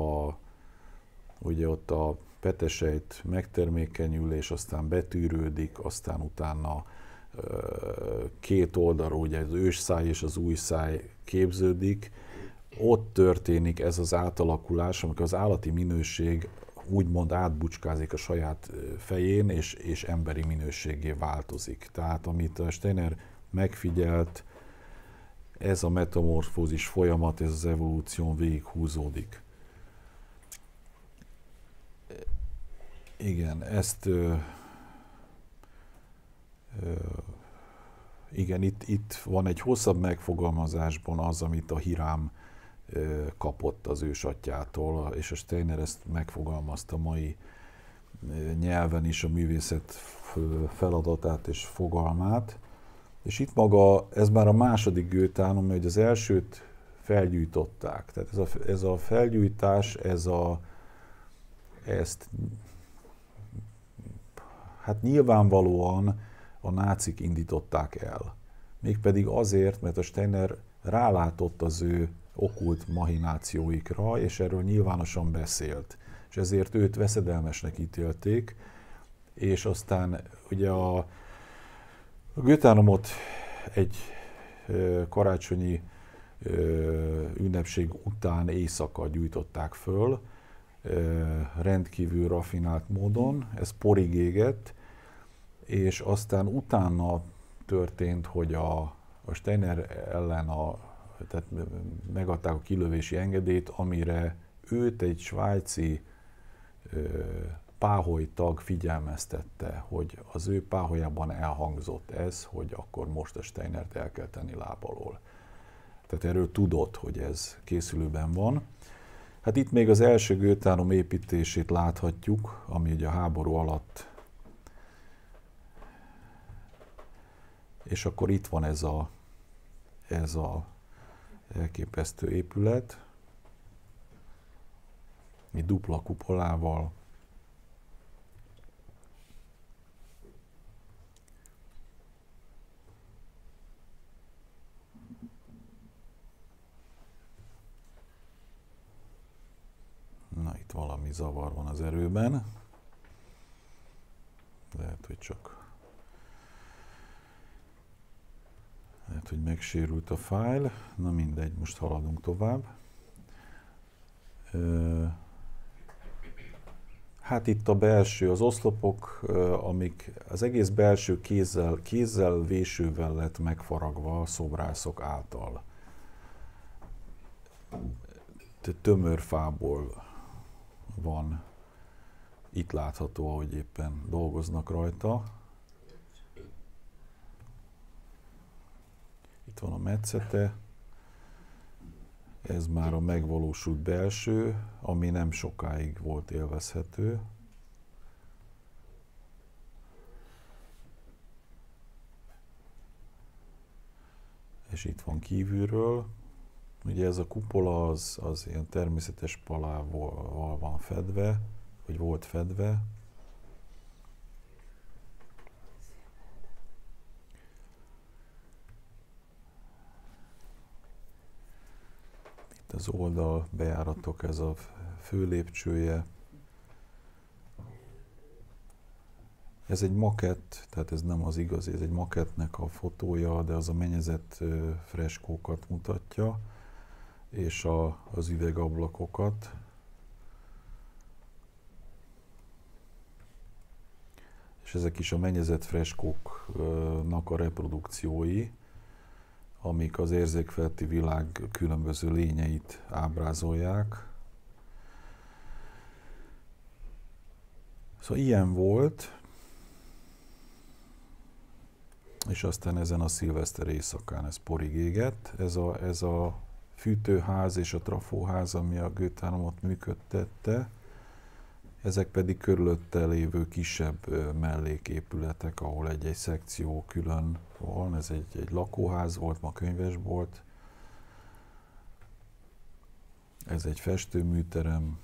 a ugye ott a petesejt megtermékenyül, és aztán betűrődik, aztán utána két oldalról, ugye az száj és az új száj képződik, ott történik ez az átalakulás, amikor az állati minőség úgymond átbucskázik a saját fején, és, és emberi minőségé változik. Tehát amit a Steiner megfigyelt, ez a metamorfózis folyamat, ez az evolúción végighúzódik. Igen, ezt ö, ö, igen, itt, itt van egy hosszabb megfogalmazásban az, amit a hírám ö, kapott az ősatjától, és a Steiner ezt megfogalmazta mai nyelven is a művészet feladatát és fogalmát. És itt maga, ez már a második gőtánum, hogy az elsőt felgyújtották. Tehát ez a, ez a felgyújtás, ez a, ezt Hát nyilvánvalóan a nácik indították el. Mégpedig azért, mert a Steiner rálátott az ő okult mahinációikra, és erről nyilvánosan beszélt. És ezért őt veszedelmesnek ítélték, és aztán ugye a, Götánomot egy karácsonyi ünnepség után éjszaka gyújtották föl, rendkívül rafinált módon, ez porig égett, és aztán utána történt, hogy a, a Steiner ellen a, tehát megadták a kilövési engedélyt, amire őt egy svájci páholy tag figyelmeztette, hogy az ő páholyában elhangzott ez, hogy akkor most a Steinert el kell tenni lábalól. Tehát erről tudott, hogy ez készülőben van. Hát itt még az első Gőtárom építését láthatjuk, ami ugye a háború alatt. És akkor itt van ez a, ez a elképesztő épület, mi dupla kupolával, itt valami zavar van az erőben. Lehet, hogy csak... Lehet, hogy megsérült a fájl. Na mindegy, most haladunk tovább. Hát itt a belső, az oszlopok, amik az egész belső kézzel, kézzel vésővel lett megfaragva a szobrászok által. Tömörfából fából van. Itt látható, ahogy éppen dolgoznak rajta. Itt van a metszete. Ez már a megvalósult belső, ami nem sokáig volt élvezhető. És itt van kívülről. Ugye ez a kupola az, az ilyen természetes palával van fedve, vagy volt fedve. Itt az oldal bejáratok, ez a fő lépcsője. Ez egy makett, tehát ez nem az igazi, ez egy makettnek a fotója, de az a menyezett freskókat mutatja és a, az üvegablakokat. És ezek is a mennyezet freskóknak a reprodukciói, amik az érzékfeletti világ különböző lényeit ábrázolják. Szóval ilyen volt, és aztán ezen a szilveszter éjszakán ez porig égett. Ez a, ez a fűtőház és a trafóház, ami a gőtáromot működtette, ezek pedig körülötte lévő kisebb melléképületek, ahol egy-egy szekció külön van, ez egy, egy lakóház volt, ma könyvesbolt, ez egy festőműterem,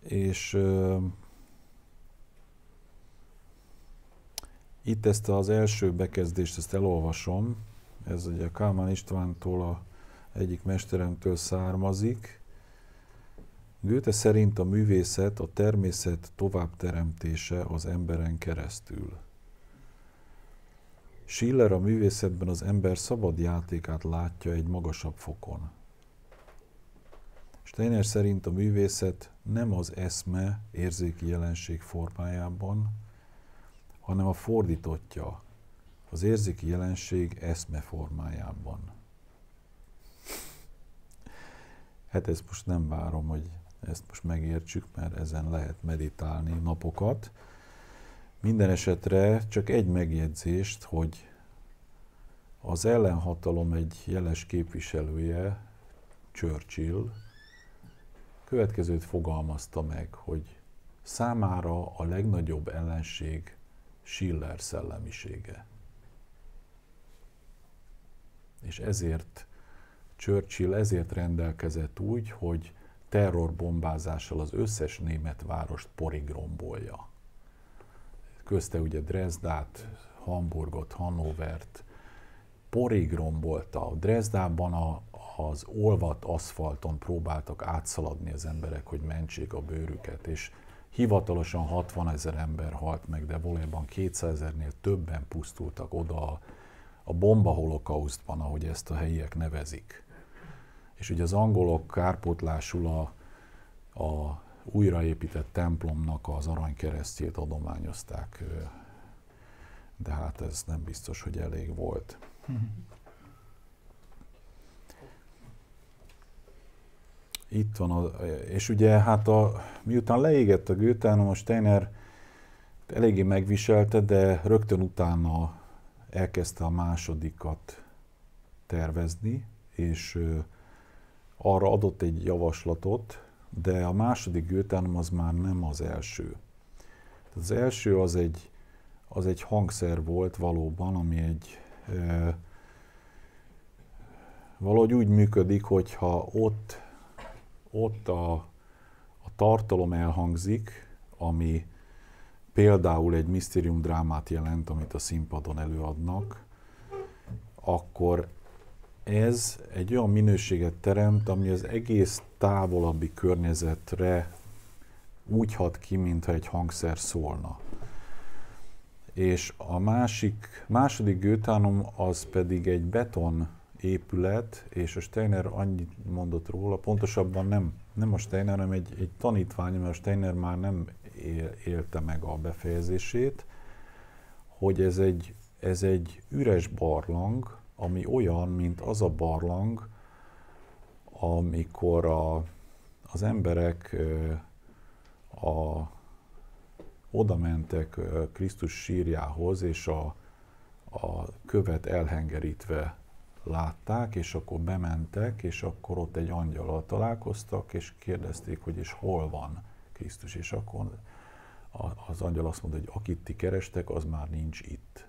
és Itt ezt az első bekezdést, ezt elolvasom, ez ugye Kálmán Istvántól, a egyik mesteremtől származik. Goethe szerint a művészet a természet továbbteremtése az emberen keresztül. Schiller a művészetben az ember szabad játékát látja egy magasabb fokon. Steiner szerint a művészet nem az eszme érzéki jelenség formájában, hanem a fordítottja, az érzéki jelenség eszme formájában. Hát ezt most nem várom, hogy ezt most megértsük, mert ezen lehet meditálni napokat. Minden esetre csak egy megjegyzést, hogy az ellenhatalom egy jeles képviselője, Churchill, következőt fogalmazta meg, hogy számára a legnagyobb ellenség Schiller szellemisége. És ezért Churchill ezért rendelkezett úgy, hogy terrorbombázással az összes német várost porig rombolja. Közte ugye Dresdát, Hamburgot, Hannovert, porig rombolta. Dresdában a, az olvat aszfalton próbáltak átszaladni az emberek, hogy mentsék a bőrüket, és Hivatalosan 60 ezer ember halt meg, de valójában 200 ezernél többen pusztultak oda a bomba holokausztban, ahogy ezt a helyiek nevezik. És ugye az angolok kárpótlásul a, a újraépített templomnak az aranykeresztjét adományozták, de hát ez nem biztos, hogy elég volt. Mm-hmm. Itt van, a, és ugye hát a, miután leégett a Gőtán, most Steiner eléggé megviselte, de rögtön utána elkezdte a másodikat tervezni, és arra adott egy javaslatot, de a második Gőtánum az már nem az első. Az első az egy, az egy hangszer volt valóban, ami egy valahogy úgy működik, hogyha ott ott a, a tartalom elhangzik, ami például egy misztérium drámát jelent, amit a színpadon előadnak, akkor ez egy olyan minőséget teremt, ami az egész távolabbi környezetre úgy hat ki, mintha egy hangszer szólna. És a másik, második gőtánom az pedig egy beton épület, és a Steiner annyit mondott róla, pontosabban nem, nem a Steiner, hanem egy, egy tanítvány, mert a Steiner már nem él, élte meg a befejezését, hogy ez egy, ez egy üres barlang, ami olyan, mint az a barlang, amikor a, az emberek a, a, oda mentek Krisztus sírjához, és a, a követ elhengerítve látták, és akkor bementek, és akkor ott egy angyalal találkoztak, és kérdezték, hogy és hol van Krisztus, és akkor az angyal azt mondta, hogy akit ti kerestek, az már nincs itt.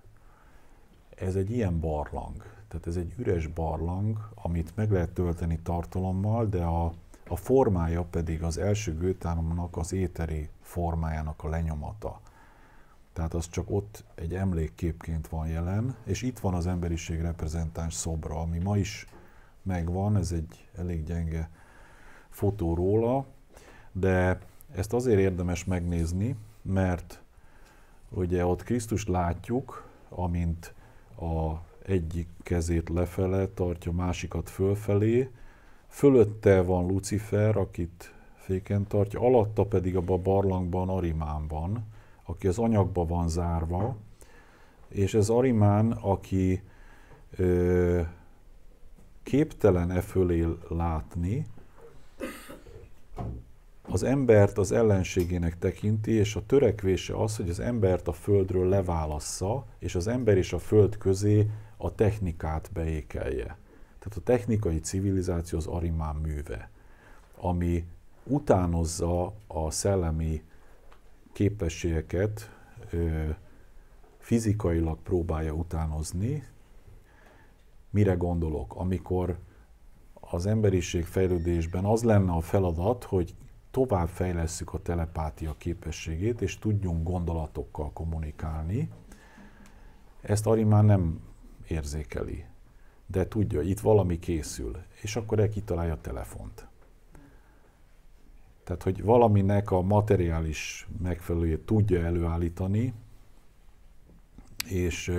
Ez egy ilyen barlang, tehát ez egy üres barlang, amit meg lehet tölteni tartalommal, de a, a formája pedig az első gőtáromnak az éteri formájának a lenyomata. Tehát az csak ott egy emlékképként van jelen, és itt van az emberiség reprezentáns szobra, ami ma is megvan, ez egy elég gyenge fotó róla, de ezt azért érdemes megnézni, mert ugye ott Krisztus látjuk, amint a egyik kezét lefele tartja, másikat fölfelé, fölötte van Lucifer, akit féken tartja, alatta pedig abban a barlangban Arimánban, aki az anyagba van zárva, és ez Arimán, aki ö, képtelen e fölé látni, az embert az ellenségének tekinti, és a törekvése az, hogy az embert a földről leválassza, és az ember és a föld közé a technikát beékelje. Tehát a technikai civilizáció az Arimán műve, ami utánozza a szellemi képességeket fizikailag próbálja utánozni. Mire gondolok? Amikor az emberiség fejlődésben az lenne a feladat, hogy tovább fejlesszük a telepátia képességét, és tudjunk gondolatokkal kommunikálni, ezt Ari már nem érzékeli, de tudja, itt valami készül, és akkor kitalálja a telefont. Tehát, hogy valaminek a materiális megfelelőjét tudja előállítani, és,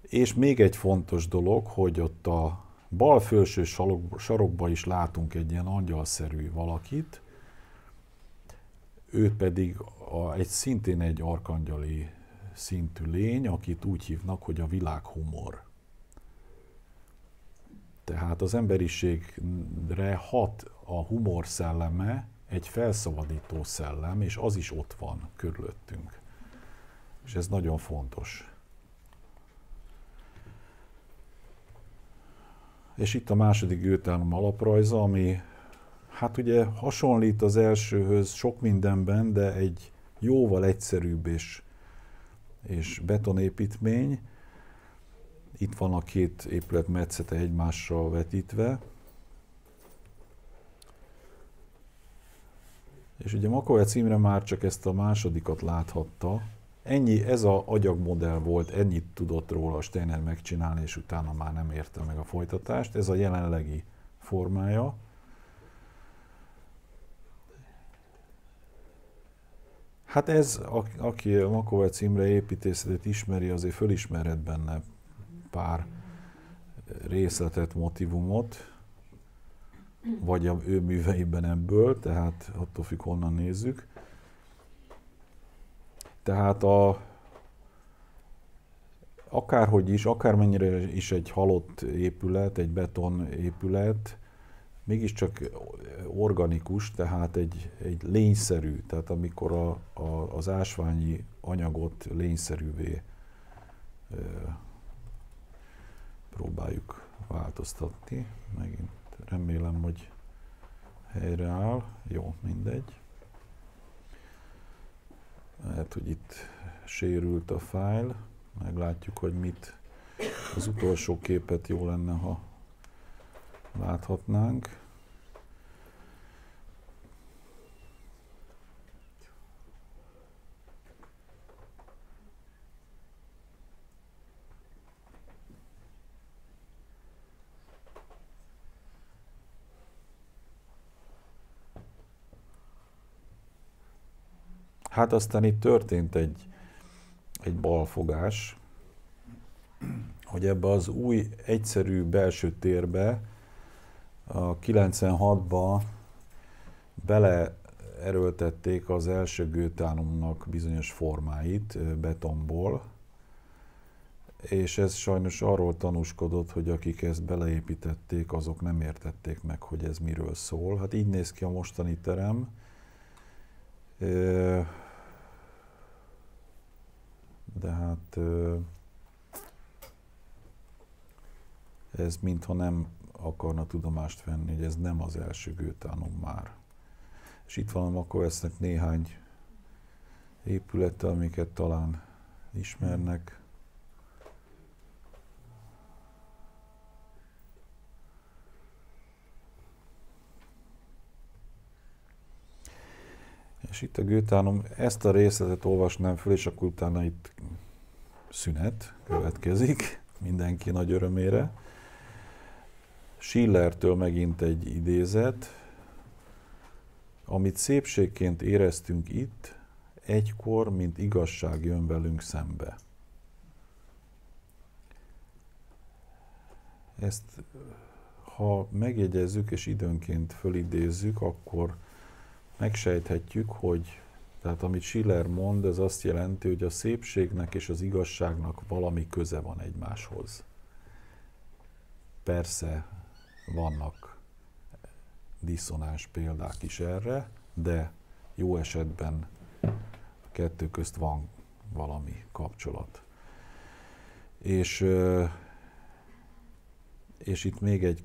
és még egy fontos dolog, hogy ott a bal felső sarokba is látunk egy ilyen angyalszerű valakit, ő pedig a, egy szintén egy arkangyali szintű lény, akit úgy hívnak, hogy a világhumor. Tehát az emberiségre hat a humor szelleme, egy felszabadító szellem, és az is ott van körülöttünk. És ez nagyon fontos. És itt a második gőtelem alaprajza, ami hát ugye hasonlít az elsőhöz sok mindenben, de egy jóval egyszerűbb és, és betonépítmény, itt van a két épület metszete egymással vetítve. És ugye Makovec címre már csak ezt a másodikat láthatta. Ennyi, ez a agyagmodell volt, ennyit tudott róla Steiner megcsinálni, és utána már nem érte meg a folytatást. Ez a jelenlegi formája. Hát ez, aki Makovec címre építészetet ismeri, azért fölismerhet benne pár részletet, motivumot, vagy a ő műveiben ebből, tehát attól függ, honnan nézzük. Tehát a, akárhogy is, akármennyire is egy halott épület, egy beton épület, mégiscsak organikus, tehát egy, egy lényszerű, tehát amikor a, a, az ásványi anyagot lényszerűvé próbáljuk változtatni. Megint remélem, hogy helyreáll. Jó, mindegy. Lehet, hogy itt sérült a fájl. Meglátjuk, hogy mit az utolsó képet jó lenne, ha láthatnánk. Hát aztán itt történt egy, egy balfogás, hogy ebbe az új, egyszerű belső térbe a 96-ba beleerőltették az első gőtánumnak bizonyos formáit betonból, és ez sajnos arról tanúskodott, hogy akik ezt beleépítették, azok nem értették meg, hogy ez miről szól. Hát így néz ki a mostani terem de hát ez mintha nem akarna tudomást venni, hogy ez nem az első gőtánom már. És itt van a Makovesznek néhány épülete, amiket talán ismernek. És itt a Gőtánom ezt a részletet olvasnám föl, és akkor utána itt szünet következik mindenki nagy örömére. Schillertől megint egy idézet. Amit szépségként éreztünk itt, egykor, mint igazság jön velünk szembe. Ezt ha megjegyezzük és időnként fölidézzük, akkor megsejthetjük, hogy tehát amit Schiller mond, ez azt jelenti, hogy a szépségnek és az igazságnak valami köze van egymáshoz. Persze vannak diszonáns példák is erre, de jó esetben a kettő közt van valami kapcsolat. És, és itt még egy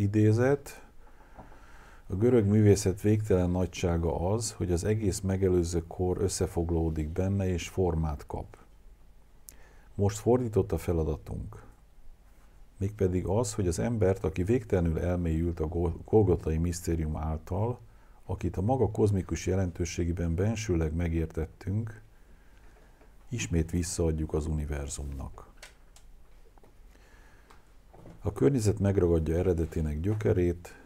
idézet, a görög művészet végtelen nagysága az, hogy az egész megelőző kor összefoglódik benne és formát kap. Most fordított a feladatunk. Mégpedig az, hogy az embert, aki végtelenül elmélyült a Golgotai misztérium által, akit a maga kozmikus jelentőségében bensőleg megértettünk, ismét visszaadjuk az univerzumnak. A környezet megragadja eredetének gyökerét,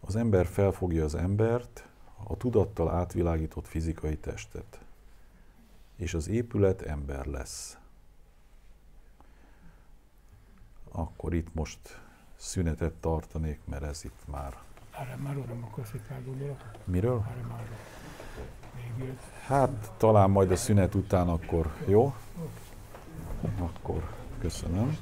az ember felfogja az embert, a tudattal átvilágított fizikai testet, és az épület ember lesz. Akkor itt most szünetet tartanék, mert ez itt már... Erre már oda akarsz Miről? Erre már Még Hát talán majd a szünet után akkor, jó? Akkor köszönöm.